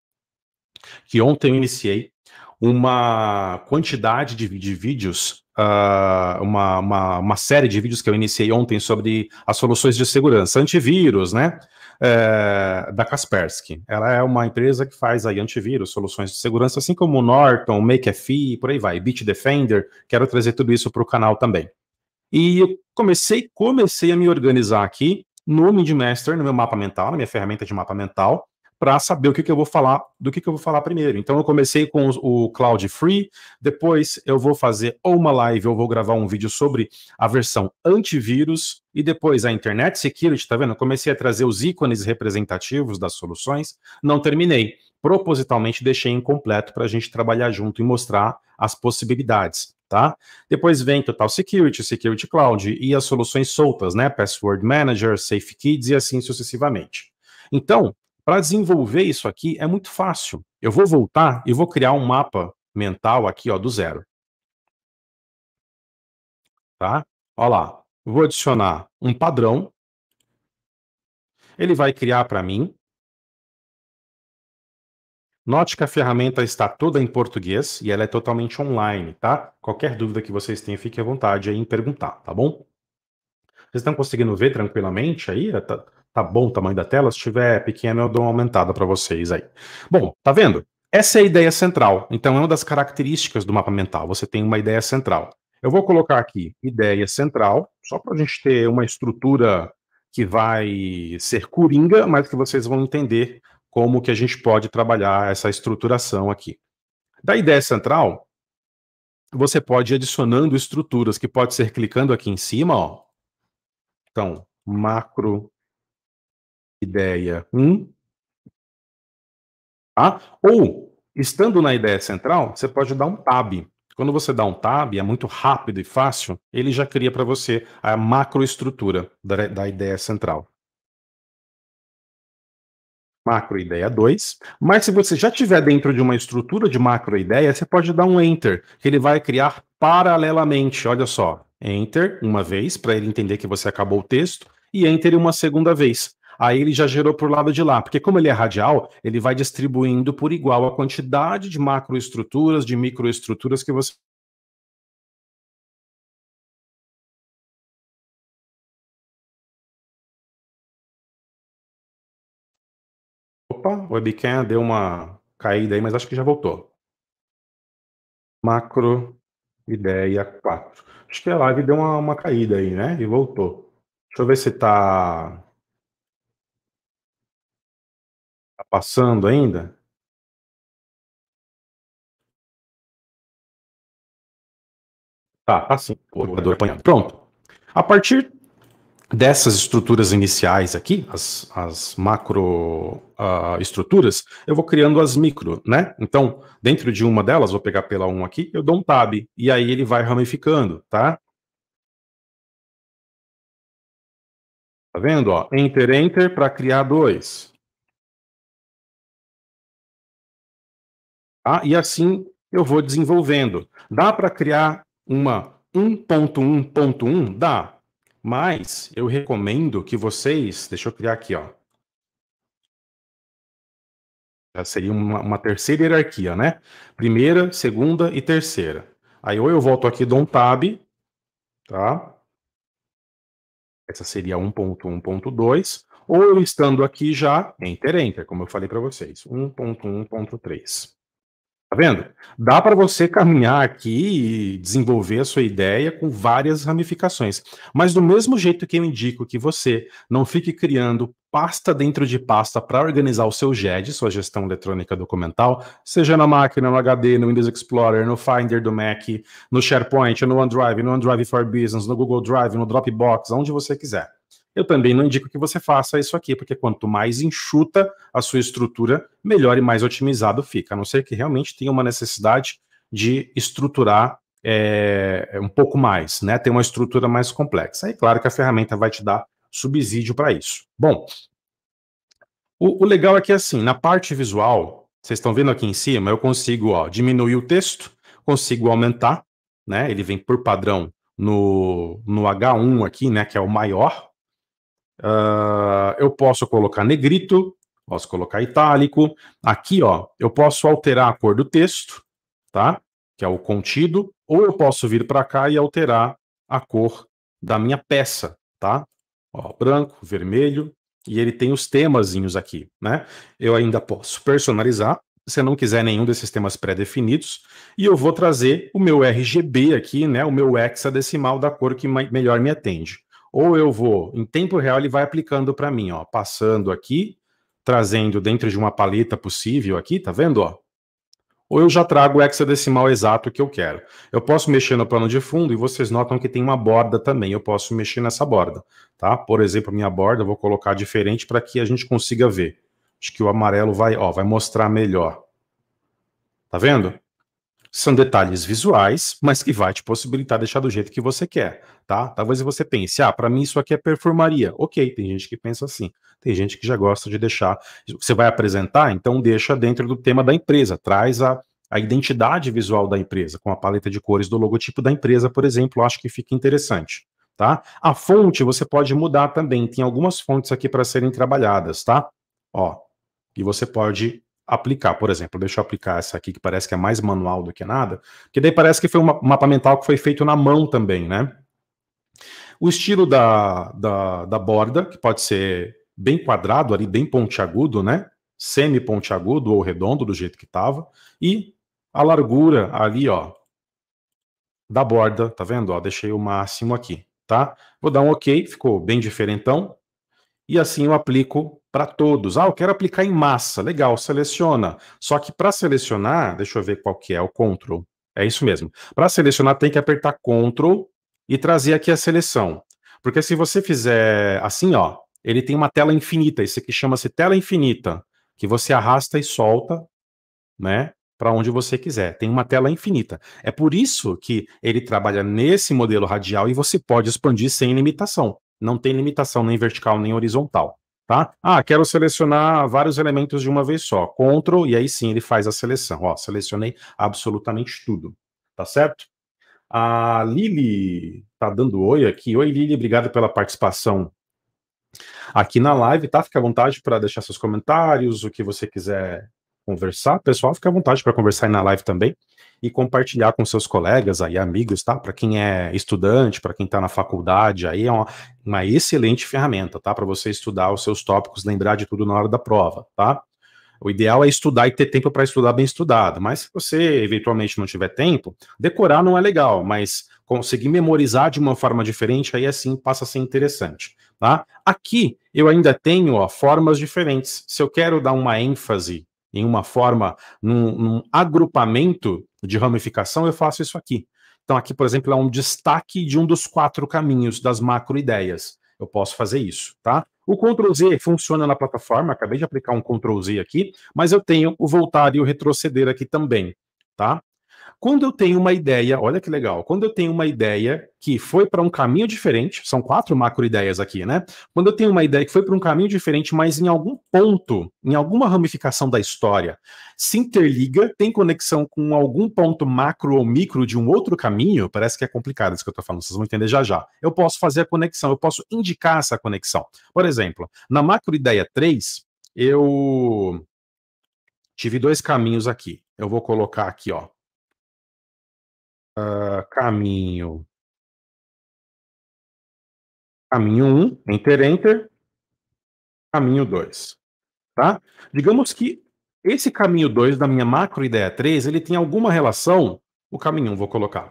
que ontem eu iniciei uma quantidade de, de vídeos, uh, uma, uma, uma série de vídeos que eu iniciei ontem sobre as soluções de segurança, antivírus, né? é, da Kaspersky. Ela é uma empresa que faz aí antivírus, soluções de segurança, assim como o Norton, McAfee, por aí vai, Bitdefender. Quero trazer tudo isso para o canal também. E eu comecei, comecei a me organizar aqui no MindMaster, no meu mapa mental, na minha ferramenta de mapa mental, para saber o que, que eu vou falar, do que, que eu vou falar primeiro. Então eu comecei com o Cloud Free, depois eu vou fazer ou uma live, ou vou gravar um vídeo sobre a versão antivírus, e depois a Internet Security, tá vendo? Eu comecei a trazer os ícones representativos das soluções, não terminei. Propositalmente deixei incompleto para a gente trabalhar junto e mostrar as possibilidades. Tá? Depois vem Total Security, Security Cloud e as soluções soltas, né? Password Manager, Safe Kids e assim sucessivamente. Então, para desenvolver isso aqui é muito fácil. Eu vou voltar e vou criar um mapa mental aqui, ó, do zero. Tá? Ó lá, vou adicionar um padrão. Ele vai criar para mim. Note que a ferramenta está toda em português e ela é totalmente online, tá? Qualquer dúvida que vocês tenham, fique à vontade aí em perguntar, tá bom? Vocês estão conseguindo ver tranquilamente aí? Tá, Tá bom o tamanho da tela? Se tiver pequeno, eu dou uma aumentada para vocês aí. Bom, tá vendo? Essa é a ideia central. Então, é uma das características do mapa mental. Você tem uma ideia central. Eu vou colocar aqui ideia central, só para a gente ter uma estrutura que vai ser coringa, mas que vocês vão entender como que a gente pode trabalhar essa estruturação aqui. Da ideia central, você pode ir adicionando estruturas, que pode ser clicando aqui em cima, ó. Então, macro ideia 1. Tá? Ou, estando na ideia central, você pode dar um tab. Quando você dá um tab, é muito rápido e fácil, ele já cria para você a macroestrutura da, da ideia central macro ideia 2, mas se você já tiver dentro de uma estrutura de macro ideia, você pode dar um enter, que ele vai criar paralelamente. Olha só, enter uma vez para ele entender que você acabou o texto e enter uma segunda vez aí ele já gerou para o lado de lá, porque como ele é radial, ele vai distribuindo por igual a quantidade de macroestruturas, de microestruturas que você Opa, o webcam deu uma caída aí, mas acho que já voltou. Macro ideia 4. Acho que a live deu uma, uma caída aí, né? E voltou. Deixa eu ver se está passando ainda? Tá, tá sim. O orador apanhado. Pronto. A partir dessas estruturas iniciais aqui, as, as macro uh, estruturas, eu vou criando as micro, né? Então, dentro de uma delas, vou pegar pela 1 aqui, eu dou um tab, e aí ele vai ramificando, tá? Tá vendo, ó? Enter, enter, para criar dois. Tá? E assim eu vou desenvolvendo. Dá para criar uma 1.1.1? Dá. Mas eu recomendo que vocês. Deixa eu criar aqui, ó. Já seria uma, uma, terceira hierarquia, né? Primeira, segunda e terceira. Aí ou eu volto aqui, dou um tab, tá? Essa seria 1.1.2. Ou eu estando aqui já, enter, enter, como eu falei para vocês. 1.1.3. Tá vendo? Dá para você caminhar aqui e desenvolver a sua ideia com várias ramificações. Mas do mesmo jeito que eu indico que você não fique criando pasta dentro de pasta para organizar o seu GED, sua gestão eletrônica documental, seja na máquina, no HD, no Windows Explorer, no Finder do Mac, no SharePoint, no OneDrive, no OneDrive for Business, no Google Drive, no Dropbox, aonde você quiser eu também não indico que você faça isso aqui, porque quanto mais enxuta a sua estrutura, melhor e mais otimizado fica, a não ser que realmente tenha uma necessidade de estruturar é, um pouco mais, né? Ter uma estrutura mais complexa. E claro que a ferramenta vai te dar subsídio para isso. Bom, o, o, legal é que assim, na parte visual, vocês estão vendo aqui em cima, eu consigo ó, diminuir o texto, consigo aumentar, né? Ele vem por padrão no, no H1 aqui, né? Que é o maior, ah, eu posso colocar negrito, posso colocar itálico. Aqui, ó, eu posso alterar a cor do texto, tá? Que é o contido, ou eu posso vir para cá e alterar a cor da minha peça, tá? Ó, branco, vermelho, e ele tem os temazinhos aqui, né? Eu ainda posso personalizar, se não quiser nenhum desses temas pré-definidos, e eu vou trazer o meu RGB aqui, né? O meu hexadecimal da cor que melhor me atende. Ou eu vou, em tempo real, ele vai aplicando para mim, ó, passando aqui, trazendo dentro de uma paleta possível aqui, tá vendo, ó? Ou eu já trago o hexadecimal exato que eu quero. Eu posso mexer no plano de fundo e vocês notam que tem uma borda também. Eu posso mexer nessa borda, tá? Por exemplo, minha borda eu vou colocar diferente para que a gente consiga ver. Acho que o amarelo vai, ó, vai mostrar melhor. Tá vendo? São detalhes visuais, mas que vai te possibilitar deixar do jeito que você quer, tá? Talvez você pense, ah, para mim isso aqui é perfumaria. Ok, tem gente que pensa assim. Tem gente que já gosta de deixar. Você vai apresentar, então deixa dentro do tema da empresa, traz a a identidade visual da empresa, com a paleta de cores do logotipo da empresa, por exemplo, acho que fica interessante. Tá? A fonte você pode mudar também, tem algumas fontes aqui para serem trabalhadas, tá? Ó, e você pode aplicar. Por exemplo, deixa eu aplicar essa aqui que parece que é mais manual do que nada, porque daí parece que foi um mapa mental que foi feito na mão também, né? O estilo da, da, da borda, que pode ser bem quadrado ali, bem pontiagudo, né? Semi-pontiagudo ou redondo, do jeito que estava. E a largura ali, ó, da borda, tá vendo? Ó, deixei o máximo aqui, tá? Vou dar um OK, ficou bem diferentão. E assim eu aplico para todos. Ah, eu quero aplicar em massa. Legal, seleciona. Só que para selecionar, deixa eu ver qual que é o Ctrl. É isso mesmo. Para selecionar, tem que apertar Ctrl e trazer aqui a seleção. Porque se você fizer assim, ó, ele tem uma tela infinita. Isso aqui chama-se tela infinita, que você arrasta e solta, né? Para onde você quiser. Tem uma tela infinita. É por isso que ele trabalha nesse modelo radial e você pode expandir sem limitação. Não tem limitação nem vertical nem horizontal. Tá? Ah, quero selecionar vários elementos de uma vez só. Ctrl, e aí sim ele faz a seleção. Ó, selecionei absolutamente tudo. Tá certo? A Lili tá dando oi aqui. Oi, Lili, obrigado pela participação aqui na live, tá? Fica à vontade para deixar seus comentários, o que você quiser conversar, pessoal, fique à vontade para conversar aí na live também e compartilhar com seus colegas aí, amigos, tá? Para quem é estudante, para quem está na faculdade, aí é uma, uma excelente ferramenta, tá? Para você estudar os seus tópicos, lembrar de tudo na hora da prova, tá? O ideal é estudar e ter tempo para estudar bem estudado, mas se você eventualmente não tiver tempo, decorar não é legal, mas conseguir memorizar de uma forma diferente, aí assim passa a ser interessante, tá? Aqui eu ainda tenho ó, formas diferentes. Se eu quero dar uma ênfase em uma forma, num, num agrupamento de ramificação, eu faço isso aqui. Então, aqui, por exemplo, é um destaque de um dos quatro caminhos das macroideias. Eu posso fazer isso, tá? O Ctrl Z funciona na plataforma, acabei de aplicar um Ctrl Z aqui, mas eu tenho o voltar e o retroceder aqui também, tá? Quando eu tenho uma ideia, olha que legal, quando eu tenho uma ideia que foi para um caminho diferente, são quatro macro ideias aqui, né? Quando eu tenho uma ideia que foi para um caminho diferente, mas em algum ponto, em alguma ramificação da história, se interliga, tem conexão com algum ponto macro ou micro de um outro caminho, parece que é complicado isso que eu estou falando, vocês vão entender já já. Eu posso fazer a conexão, eu posso indicar essa conexão. Por exemplo, na macro ideia 3, eu tive dois caminhos aqui. Eu vou colocar aqui, ó, Uh, caminho. Caminho 1, um, enter, enter. Caminho 2. Tá? Digamos que esse caminho 2 da minha macro ideia 3, ele tem alguma relação. O caminho 1 um, vou colocar.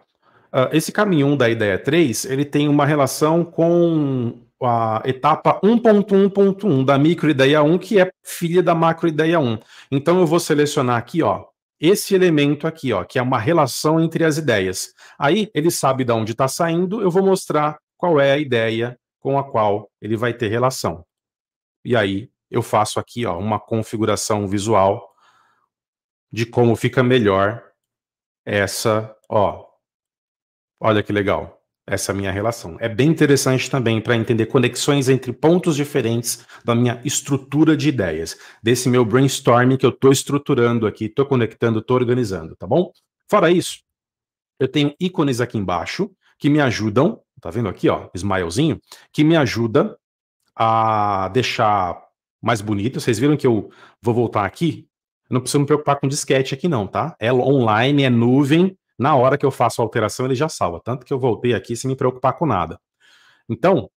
Uh, esse caminho 1 um da ideia 3, ele tem uma relação com a etapa 1.1.1 da micro ideia 1, que é filha da macro ideia 1. Então eu vou selecionar aqui, ó, esse elemento aqui, ó, que é uma relação entre as ideias. Aí ele sabe de onde está saindo, eu vou mostrar qual é a ideia com a qual ele vai ter relação. E aí eu faço aqui ó, uma configuração visual de como fica melhor essa, ó. Olha que legal essa minha relação. É bem interessante também para entender conexões entre pontos diferentes da minha estrutura de ideias, desse meu brainstorming que eu estou estruturando aqui, estou conectando, estou organizando, tá bom? Fora isso, eu tenho ícones aqui embaixo que me ajudam, tá vendo aqui, ó, smilezinho, que me ajuda a deixar mais bonito. Vocês viram que eu vou voltar aqui? Eu não preciso me preocupar com disquete aqui não, tá? É online, é nuvem, na hora que eu faço a alteração, ele já salva. Tanto que eu voltei aqui sem me preocupar com nada. Então,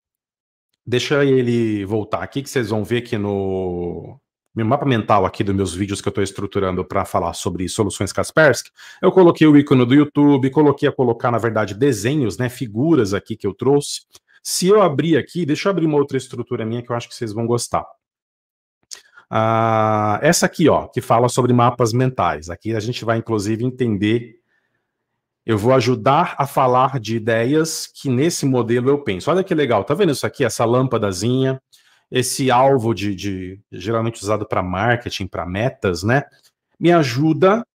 deixa ele voltar aqui, que vocês vão ver que no meu mapa mental aqui dos meus vídeos que eu estou estruturando para falar sobre soluções Kaspersky, eu coloquei o ícone do YouTube, coloquei a colocar, na verdade, desenhos, né, figuras aqui que eu trouxe. Se eu abrir aqui, deixa eu abrir uma outra estrutura minha que eu acho que vocês vão gostar. Ah, essa aqui, ó, que fala sobre mapas mentais. Aqui a gente vai, inclusive, entender eu vou ajudar a falar de ideias que nesse modelo eu penso. Olha que legal, tá vendo isso aqui? Essa lâmpadazinha, esse alvo de, de geralmente usado para marketing, para metas, né? Me ajuda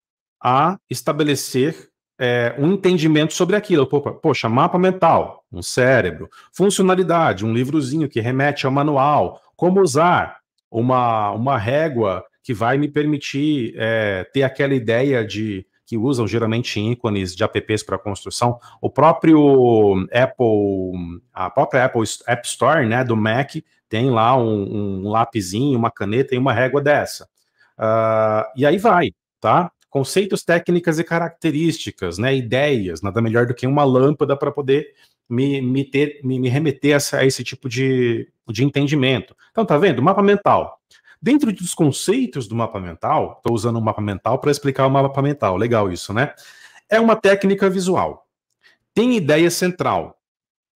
a estabelecer é, um entendimento sobre aquilo. Poxa, mapa mental, um cérebro, funcionalidade, um livrozinho que remete ao manual, como usar uma, uma régua que vai me permitir é, ter aquela ideia de que usam geralmente ícones de apps para construção. O próprio Apple, a própria Apple App Store, né, do Mac, tem lá um, um lapisinho, uma caneta e uma régua dessa. Uh, e aí vai, tá? Conceitos, técnicas e características, né? Ideias, nada melhor do que uma lâmpada para poder me, me, ter, me, me remeter a, a, esse tipo de, de entendimento. Então, tá vendo? Mapa mental. Dentro dos conceitos do mapa mental, estou usando o mapa mental para explicar o mapa mental, legal isso, né? É uma técnica visual. Tem ideia central,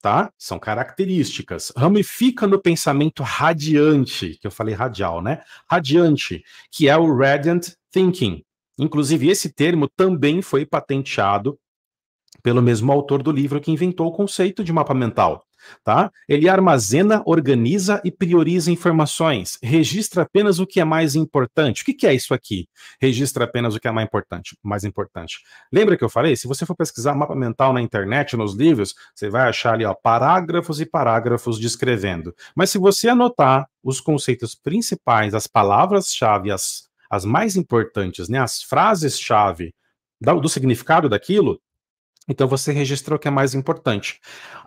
tá? São características. Ramifica no pensamento radiante, que eu falei radial, né? Radiante, que é o radiant thinking. Inclusive, esse termo também foi patenteado pelo mesmo autor do livro que inventou o conceito de mapa mental tá? Ele armazena, organiza e prioriza informações, registra apenas o que é mais importante. O que, que é isso aqui? Registra apenas o que é mais importante, mais importante. Lembra que eu falei? Se você for pesquisar mapa mental na internet, nos livros, você vai achar ali ó, parágrafos e parágrafos descrevendo. Mas se você anotar os conceitos principais, as palavras-chave, as, as mais importantes, né, as frases-chave do significado daquilo, então você registrou o que é mais importante.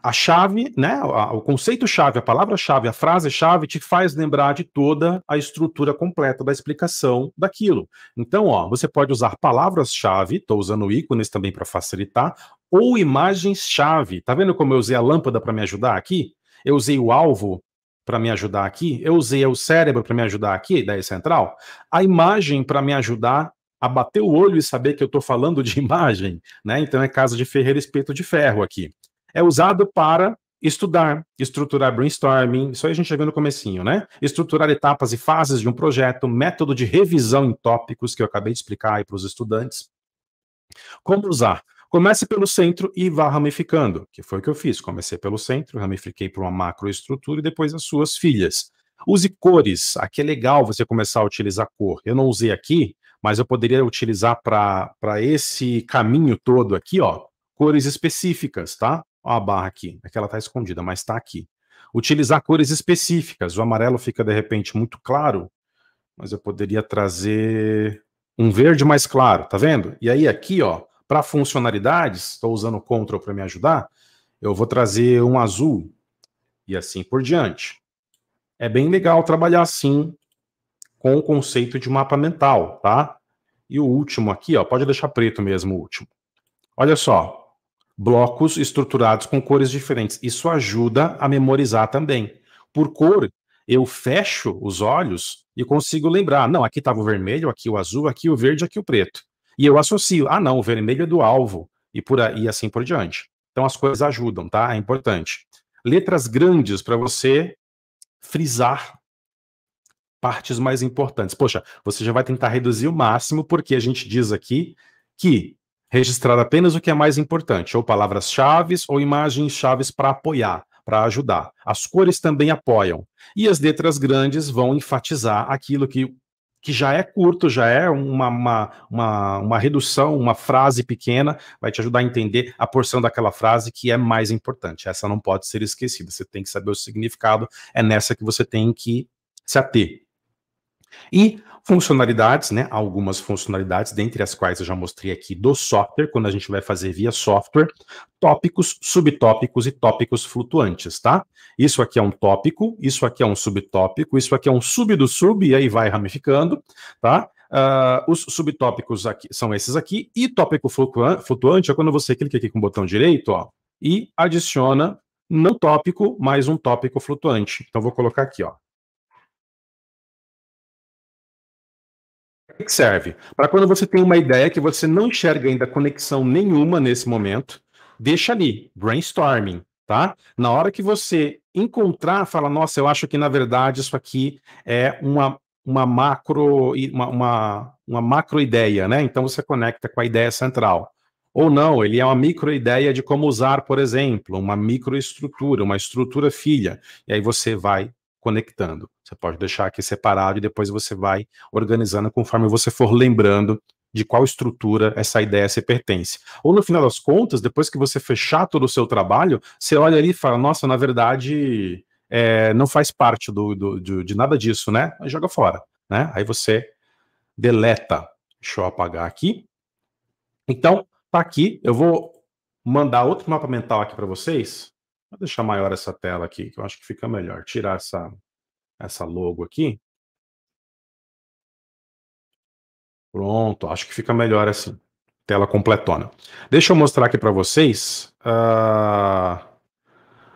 A chave, né, o conceito-chave, a palavra-chave, a frase-chave te faz lembrar de toda a estrutura completa da explicação daquilo. Então, ó, você pode usar palavras-chave, estou usando ícones também para facilitar, ou imagens-chave. Tá vendo como eu usei a lâmpada para me ajudar aqui? Eu usei o alvo para me ajudar aqui, eu usei o cérebro para me ajudar aqui, ideia central, a imagem para me ajudar a bater o olho e saber que eu estou falando de imagem, né? Então é casa de ferreiro espeto de ferro aqui. É usado para estudar, estruturar brainstorming, isso aí a gente já viu no comecinho, né? Estruturar etapas e fases de um projeto, método de revisão em tópicos que eu acabei de explicar aí para os estudantes. Como usar? Comece pelo centro e vá ramificando, que foi o que eu fiz. Comecei pelo centro, ramifiquei para uma macroestrutura e depois as suas filhas. Use cores. Aqui é legal você começar a utilizar cor. Eu não usei aqui, mas eu poderia utilizar para esse caminho todo aqui, ó, cores específicas, tá? Ó a barra aqui, é que ela está escondida, mas está aqui. Utilizar cores específicas, o amarelo fica de repente muito claro, mas eu poderia trazer um verde mais claro, tá vendo? E aí aqui, ó, para funcionalidades, estou usando o Ctrl para me ajudar, eu vou trazer um azul e assim por diante. É bem legal trabalhar assim com o conceito de mapa mental, tá? E o último aqui, ó, pode deixar preto mesmo o último. Olha só, blocos estruturados com cores diferentes. Isso ajuda a memorizar também. Por cor, eu fecho os olhos e consigo lembrar. Não, aqui estava o vermelho, aqui o azul, aqui o verde, aqui o preto. E eu associo. Ah, não, o vermelho é do alvo. E por aí, e assim por diante. Então as coisas ajudam, tá? É importante. Letras grandes para você frisar partes mais importantes. Poxa, você já vai tentar reduzir o máximo, porque a gente diz aqui que registrar apenas o que é mais importante, ou palavras-chave ou imagens-chave para apoiar, para ajudar. As cores também apoiam. E as letras grandes vão enfatizar aquilo que, que já é curto, já é uma, uma, uma, uma redução, uma frase pequena, vai te ajudar a entender a porção daquela frase que é mais importante. Essa não pode ser esquecida, você tem que saber o significado, é nessa que você tem que se ater. E funcionalidades, né? Algumas funcionalidades, dentre as quais eu já mostrei aqui do software, quando a gente vai fazer via software, tópicos, subtópicos e tópicos flutuantes, tá? Isso aqui é um tópico, isso aqui é um subtópico, isso aqui é um sub do sub, e aí vai ramificando, tá? Uh, os subtópicos aqui são esses aqui, e tópico flutuante é quando você clica aqui com o botão direito, ó, e adiciona não tópico, mais um tópico flutuante. Então, vou colocar aqui, ó, que serve? Para quando você tem uma ideia que você não enxerga ainda conexão nenhuma nesse momento, deixa ali, brainstorming, tá? Na hora que você encontrar, fala, nossa, eu acho que na verdade isso aqui é uma, uma macro uma, uma, uma macro ideia, né? Então você conecta com a ideia central. Ou não, ele é uma micro ideia de como usar, por exemplo, uma microestrutura, uma estrutura filha. E aí você vai conectando. Você pode deixar aqui separado e depois você vai organizando conforme você for lembrando de qual estrutura essa ideia se pertence. Ou no final das contas, depois que você fechar todo o seu trabalho, você olha ali e fala: nossa, na verdade, é, não faz parte do, do, de, de, nada disso, né? Aí joga fora. Né? Aí você deleta. Deixa eu apagar aqui. Então, tá aqui. Eu vou mandar outro mapa mental aqui para vocês. Vou deixar maior essa tela aqui, que eu acho que fica melhor. Tirar essa, essa logo aqui. Pronto, acho que fica melhor assim. Tela completona. Deixa eu mostrar aqui para vocês uh,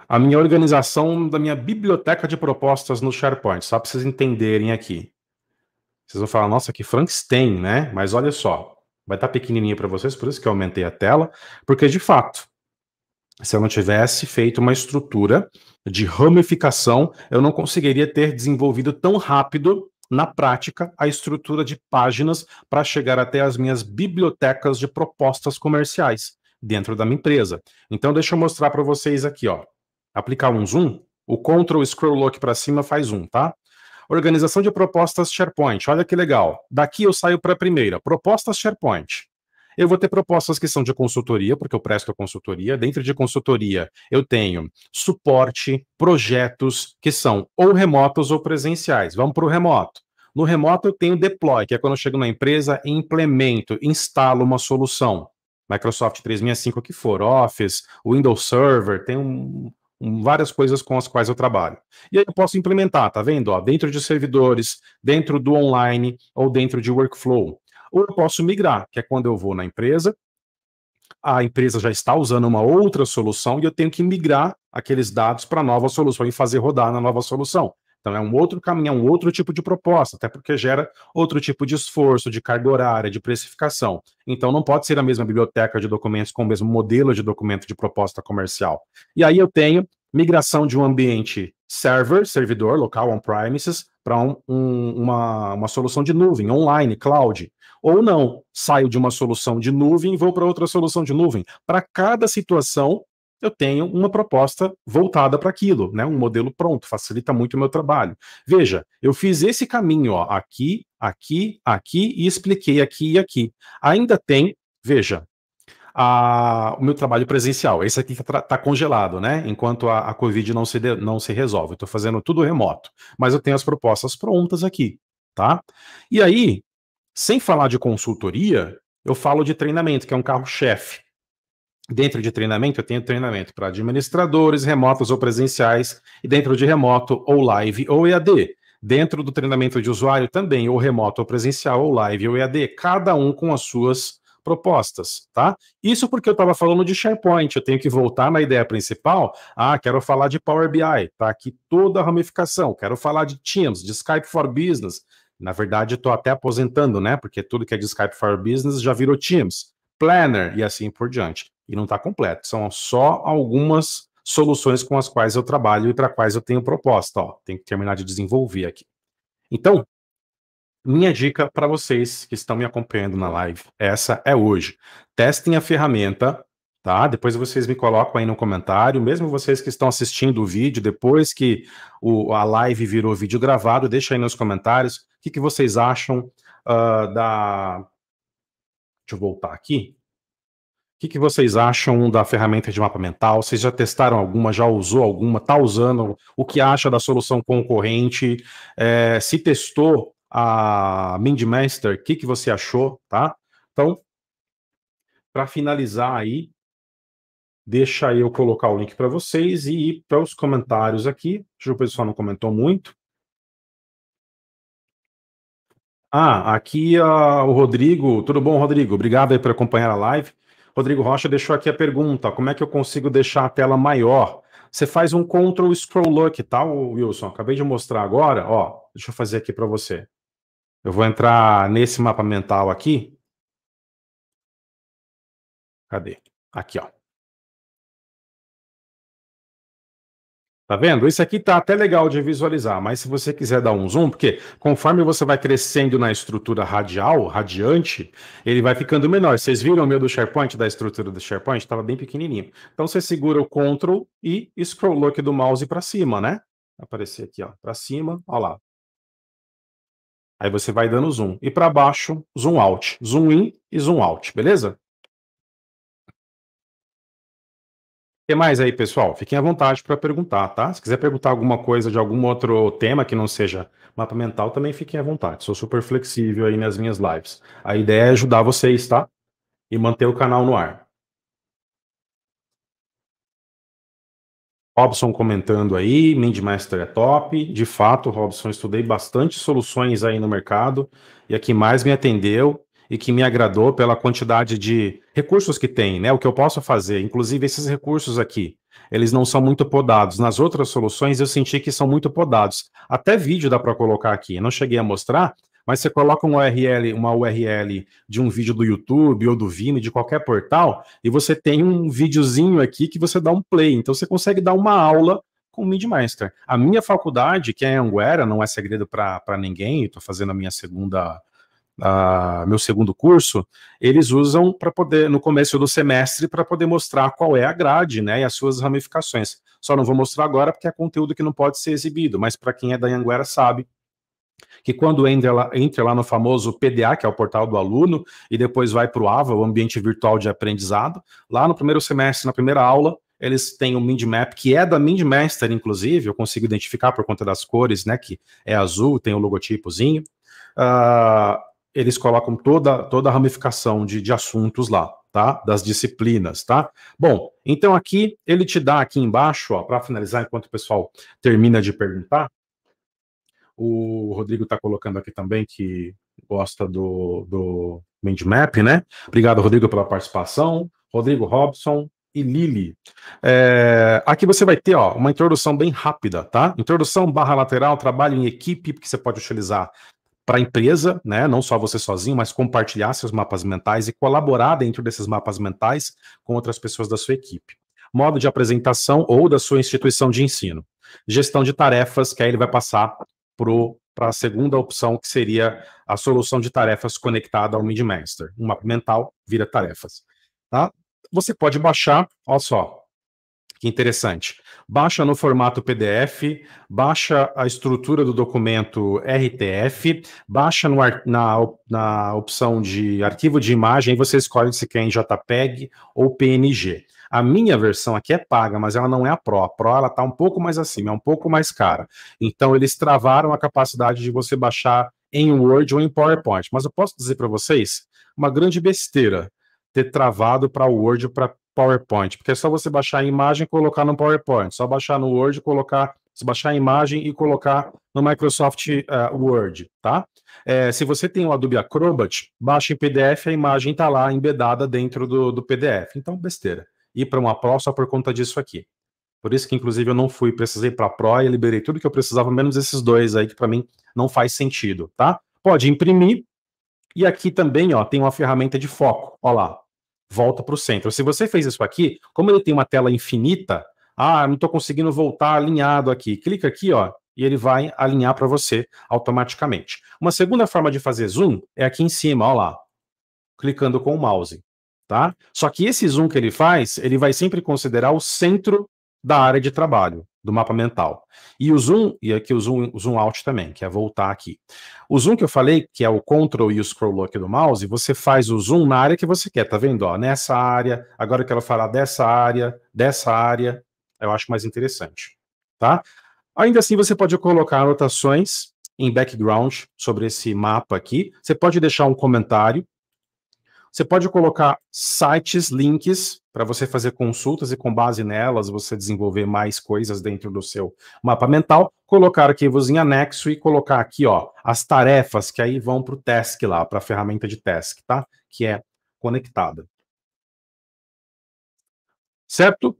a minha organização da minha biblioteca de propostas no SharePoint, só para vocês entenderem aqui. Vocês vão falar, nossa, que Frankenstein, né? Mas olha só, vai estar tá pequenininha para vocês, por isso que eu aumentei a tela, porque de fato, se eu não tivesse feito uma estrutura de ramificação, eu não conseguiria ter desenvolvido tão rápido na prática a estrutura de páginas para chegar até as minhas bibliotecas de propostas comerciais dentro da minha empresa. Então deixa eu mostrar para vocês aqui, ó. Aplicar um zoom, o Ctrl Scroll Lock para cima faz um, tá? Organização de propostas SharePoint. Olha que legal. Daqui eu saio para a primeira, propostas SharePoint. Eu vou ter propostas que são de consultoria, porque eu presto consultoria. Dentro de consultoria, eu tenho suporte, projetos que são ou remotos ou presenciais. Vamos para o remoto. No remoto, eu tenho deploy, que é quando eu chego na empresa e implemento, instalo uma solução. Microsoft 365 que for, Office, Windows Server, tem um, um, várias coisas com as quais eu trabalho. E aí eu posso implementar, tá vendo? Ó, dentro de servidores, dentro do online ou dentro de workflow. Ou eu posso migrar, que é quando eu vou na empresa, a empresa já está usando uma outra solução e eu tenho que migrar aqueles dados para a nova solução e fazer rodar na nova solução. Então é um outro caminho, é um outro tipo de proposta, até porque gera outro tipo de esforço, de carga horária, de precificação. Então não pode ser a mesma biblioteca de documentos com o mesmo modelo de documento de proposta comercial. E aí eu tenho migração de um ambiente server, servidor local on-premises, para um, um, uma, uma solução de nuvem, online, cloud. Ou não, saio de uma solução de nuvem e vou para outra solução de nuvem. Para cada situação, eu tenho uma proposta voltada para aquilo, né? Um modelo pronto, facilita muito o meu trabalho. Veja, eu fiz esse caminho, ó, aqui, aqui, aqui e expliquei aqui e aqui. Ainda tem, veja, a, o meu trabalho presencial. Esse aqui está tá congelado, né? Enquanto a, a Covid não se, de, não se resolve. Estou fazendo tudo remoto, mas eu tenho as propostas prontas aqui, tá? E aí, sem falar de consultoria, eu falo de treinamento, que é um carro-chefe. Dentro de treinamento, eu tenho treinamento para administradores, remotos ou presenciais, e dentro de remoto, ou live ou EAD. Dentro do treinamento de usuário também, ou remoto ou presencial, ou live ou EAD, cada um com as suas propostas, tá? Isso porque eu estava falando de SharePoint, eu tenho que voltar na ideia principal. Ah, quero falar de Power BI, tá aqui toda a ramificação. Quero falar de Teams, de Skype for Business. Na verdade, estou até aposentando, né? Porque tudo que é de Skype for Business já virou Teams, Planner e assim por diante. E não está completo. São só algumas soluções com as quais eu trabalho e para quais eu tenho proposta. Ó, tem que terminar de desenvolver aqui. Então, minha dica para vocês que estão me acompanhando na live, essa é hoje. Testem a ferramenta, tá? Depois vocês me colocam aí no comentário, mesmo vocês que estão assistindo o vídeo, depois que o, a live virou vídeo gravado, deixa aí nos comentários o que, que vocês acham uh, da... Deixa eu voltar aqui. O que, que, vocês acham da ferramenta de mapa mental? Vocês já testaram alguma? Já usou alguma? Está usando? O que acha da solução concorrente? É, se testou, a Mindmaster, o que, que você achou, tá? Então, para finalizar aí, deixa eu colocar o link para vocês e ir para os comentários aqui. Deixa o pessoal não comentou muito. Ah, aqui uh, o Rodrigo. Tudo bom, Rodrigo? Obrigado aí por acompanhar a live. Rodrigo Rocha deixou aqui a pergunta: como é que eu consigo deixar a tela maior? Você faz um Ctrl Scroll Look tá, Wilson? Acabei de mostrar agora, ó. Deixa eu fazer aqui para você. Eu vou entrar nesse mapa mental aqui. Cadê? Aqui, ó. Tá vendo? Isso aqui tá até legal de visualizar, mas se você quiser dar um zoom, porque conforme você vai crescendo na estrutura radial, radiante, ele vai ficando menor. Vocês viram o meu do SharePoint, da estrutura do SharePoint? Estava bem pequenininho. Então você segura o Ctrl e scrollou aqui do mouse para cima, né? Aparecer aqui, ó, para cima, ó lá. Aí você vai dando zoom. E para baixo, zoom out. Zoom in e zoom out, beleza? O que mais aí, pessoal? Fiquem à vontade para perguntar, tá? Se quiser perguntar alguma coisa de algum outro tema que não seja mapa mental, também fiquem à vontade. Sou super flexível aí nas minhas lives. A ideia é ajudar vocês, tá? E manter o canal no ar. Robson comentando aí, MindMaster é top. De fato, Robson, estudei bastante soluções aí no mercado e a que mais me atendeu e que me agradou pela quantidade de recursos que tem, né? O que eu posso fazer, inclusive esses recursos aqui, eles não são muito podados. Nas outras soluções eu senti que são muito podados. Até vídeo dá para colocar aqui. não cheguei a mostrar, mas você coloca um URL, uma URL de um vídeo do YouTube ou do Vimeo, de qualquer portal, e você tem um videozinho aqui que você dá um play. Então você consegue dar uma aula com o Midmaster. A minha faculdade, que é a Anguera, não é segredo para ninguém, estou fazendo a minha segunda. meu segundo curso, eles usam para poder, no começo do semestre, para poder mostrar qual é a grade né, e as suas ramificações. Só não vou mostrar agora porque é conteúdo que não pode ser exibido, mas para quem é da Anguera sabe que quando entra lá, entra lá no famoso PDA, que é o portal do aluno, e depois vai para o AVA, o Ambiente Virtual de Aprendizado, lá no primeiro semestre, na primeira aula, eles têm um Mindmap, que é da Mindmaster, inclusive, eu consigo identificar por conta das cores, né, que é azul, tem o um logotipozinho. Uh, eles colocam toda, toda a ramificação de, de assuntos lá, tá? Das disciplinas, tá? Bom, então aqui ele te dá aqui embaixo, ó, para finalizar, enquanto o pessoal termina de perguntar, o Rodrigo está colocando aqui também que gosta do, do Mindmap, né? Obrigado, Rodrigo, pela participação. Rodrigo Robson e Lili. É, aqui você vai ter ó, uma introdução bem rápida, tá? Introdução barra lateral, trabalho em equipe, que você pode utilizar para a empresa, né? Não só você sozinho, mas compartilhar seus mapas mentais e colaborar dentro desses mapas mentais com outras pessoas da sua equipe. Modo de apresentação ou da sua instituição de ensino. Gestão de tarefas, que aí ele vai passar para a segunda opção, que seria a solução de tarefas conectada ao MIDMaster. Um mapa mental vira tarefas. Tá? Você pode baixar, olha só, que interessante. Baixa no formato PDF, baixa a estrutura do documento RTF, baixa no, na, na opção de arquivo de imagem, você escolhe se quer em JPEG ou PNG. A minha versão aqui é paga, mas ela não é a Pro. A Pro ela tá um pouco mais acima, é um pouco mais cara. Então eles travaram a capacidade de você baixar em Word ou em PowerPoint. Mas eu posso dizer para vocês uma grande besteira ter travado para Word ou para PowerPoint, porque é só você baixar a imagem e colocar no PowerPoint, só baixar no Word e colocar baixar a imagem e colocar no Microsoft uh, Word, tá? É, se você tem o Adobe Acrobat, baixa em PDF, a imagem está lá embedada dentro do, do PDF. Então, besteira ir para uma Pro só por conta disso aqui. Por isso que, inclusive, eu não fui, precisei para a Pro e liberei tudo que eu precisava, menos esses dois aí, que para mim não faz sentido, tá? Pode imprimir. E aqui também, ó, tem uma ferramenta de foco. Olha lá, volta para o centro. Se você fez isso aqui, como ele tem uma tela infinita, ah, não estou conseguindo voltar alinhado aqui. Clica aqui, ó, e ele vai alinhar para você automaticamente. Uma segunda forma de fazer zoom é aqui em cima, ó lá, clicando com o mouse. Tá? Só que esse zoom que ele faz, ele vai sempre considerar o centro da área de trabalho, do mapa mental. E o zoom, e aqui o zoom, o zoom out também, que é voltar aqui. O zoom que eu falei, que é o control e o scroll aqui do mouse, você faz o zoom na área que você quer, tá vendo? Ó, nessa área, agora eu quero falar dessa área, dessa área, eu acho mais interessante, tá? Ainda assim, você pode colocar anotações em background sobre esse mapa aqui. Você pode deixar um comentário, você pode colocar sites, links, para você fazer consultas e com base nelas você desenvolver mais coisas dentro do seu mapa mental, colocar arquivos em anexo e colocar aqui ó, as tarefas que aí vão para o task lá, para a ferramenta de task, tá? Que é conectada. Certo?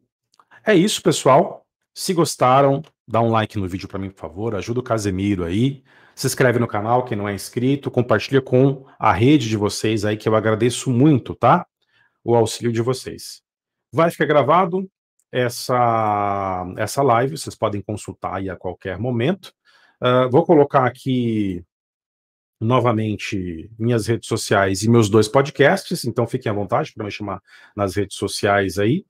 É isso, pessoal. Se gostaram, dá um like no vídeo para mim, por favor. Ajuda o Casemiro aí se inscreve no canal, quem não é inscrito, compartilha com a rede de vocês aí, que eu agradeço muito, tá? O auxílio de vocês. Vai ficar gravado essa, essa live, vocês podem consultar aí a qualquer momento. Uh, vou colocar aqui novamente minhas redes sociais e meus dois podcasts, então fiquem à vontade para me chamar nas redes sociais aí.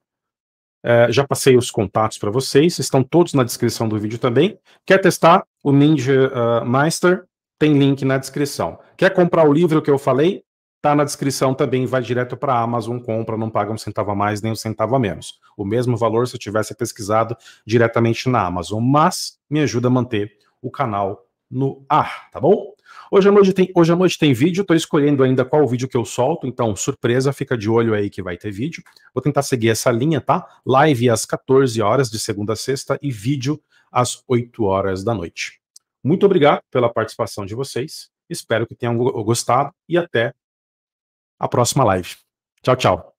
É, já passei os contatos para vocês, estão todos na descrição do vídeo também. Quer testar o Ninja uh, ah, Meister? Tem link na descrição. Quer comprar o livro que eu falei? Tá na descrição também, vai direto para a Amazon, compra, não paga um centavo a mais nem um centavo a menos. O mesmo valor se eu tivesse pesquisado diretamente na Amazon, mas me ajuda a manter o canal no ar, tá bom? Hoje à noite tem, hoje à noite tem vídeo, estou escolhendo ainda qual vídeo que eu solto, então surpresa, fica de olho aí que vai ter vídeo. Vou tentar seguir essa linha, tá? Live às 14 horas de segunda a sexta e vídeo às 8 horas da noite. Muito obrigado pela participação de vocês. Espero que tenham gostado e até a próxima live. Tchau, tchau.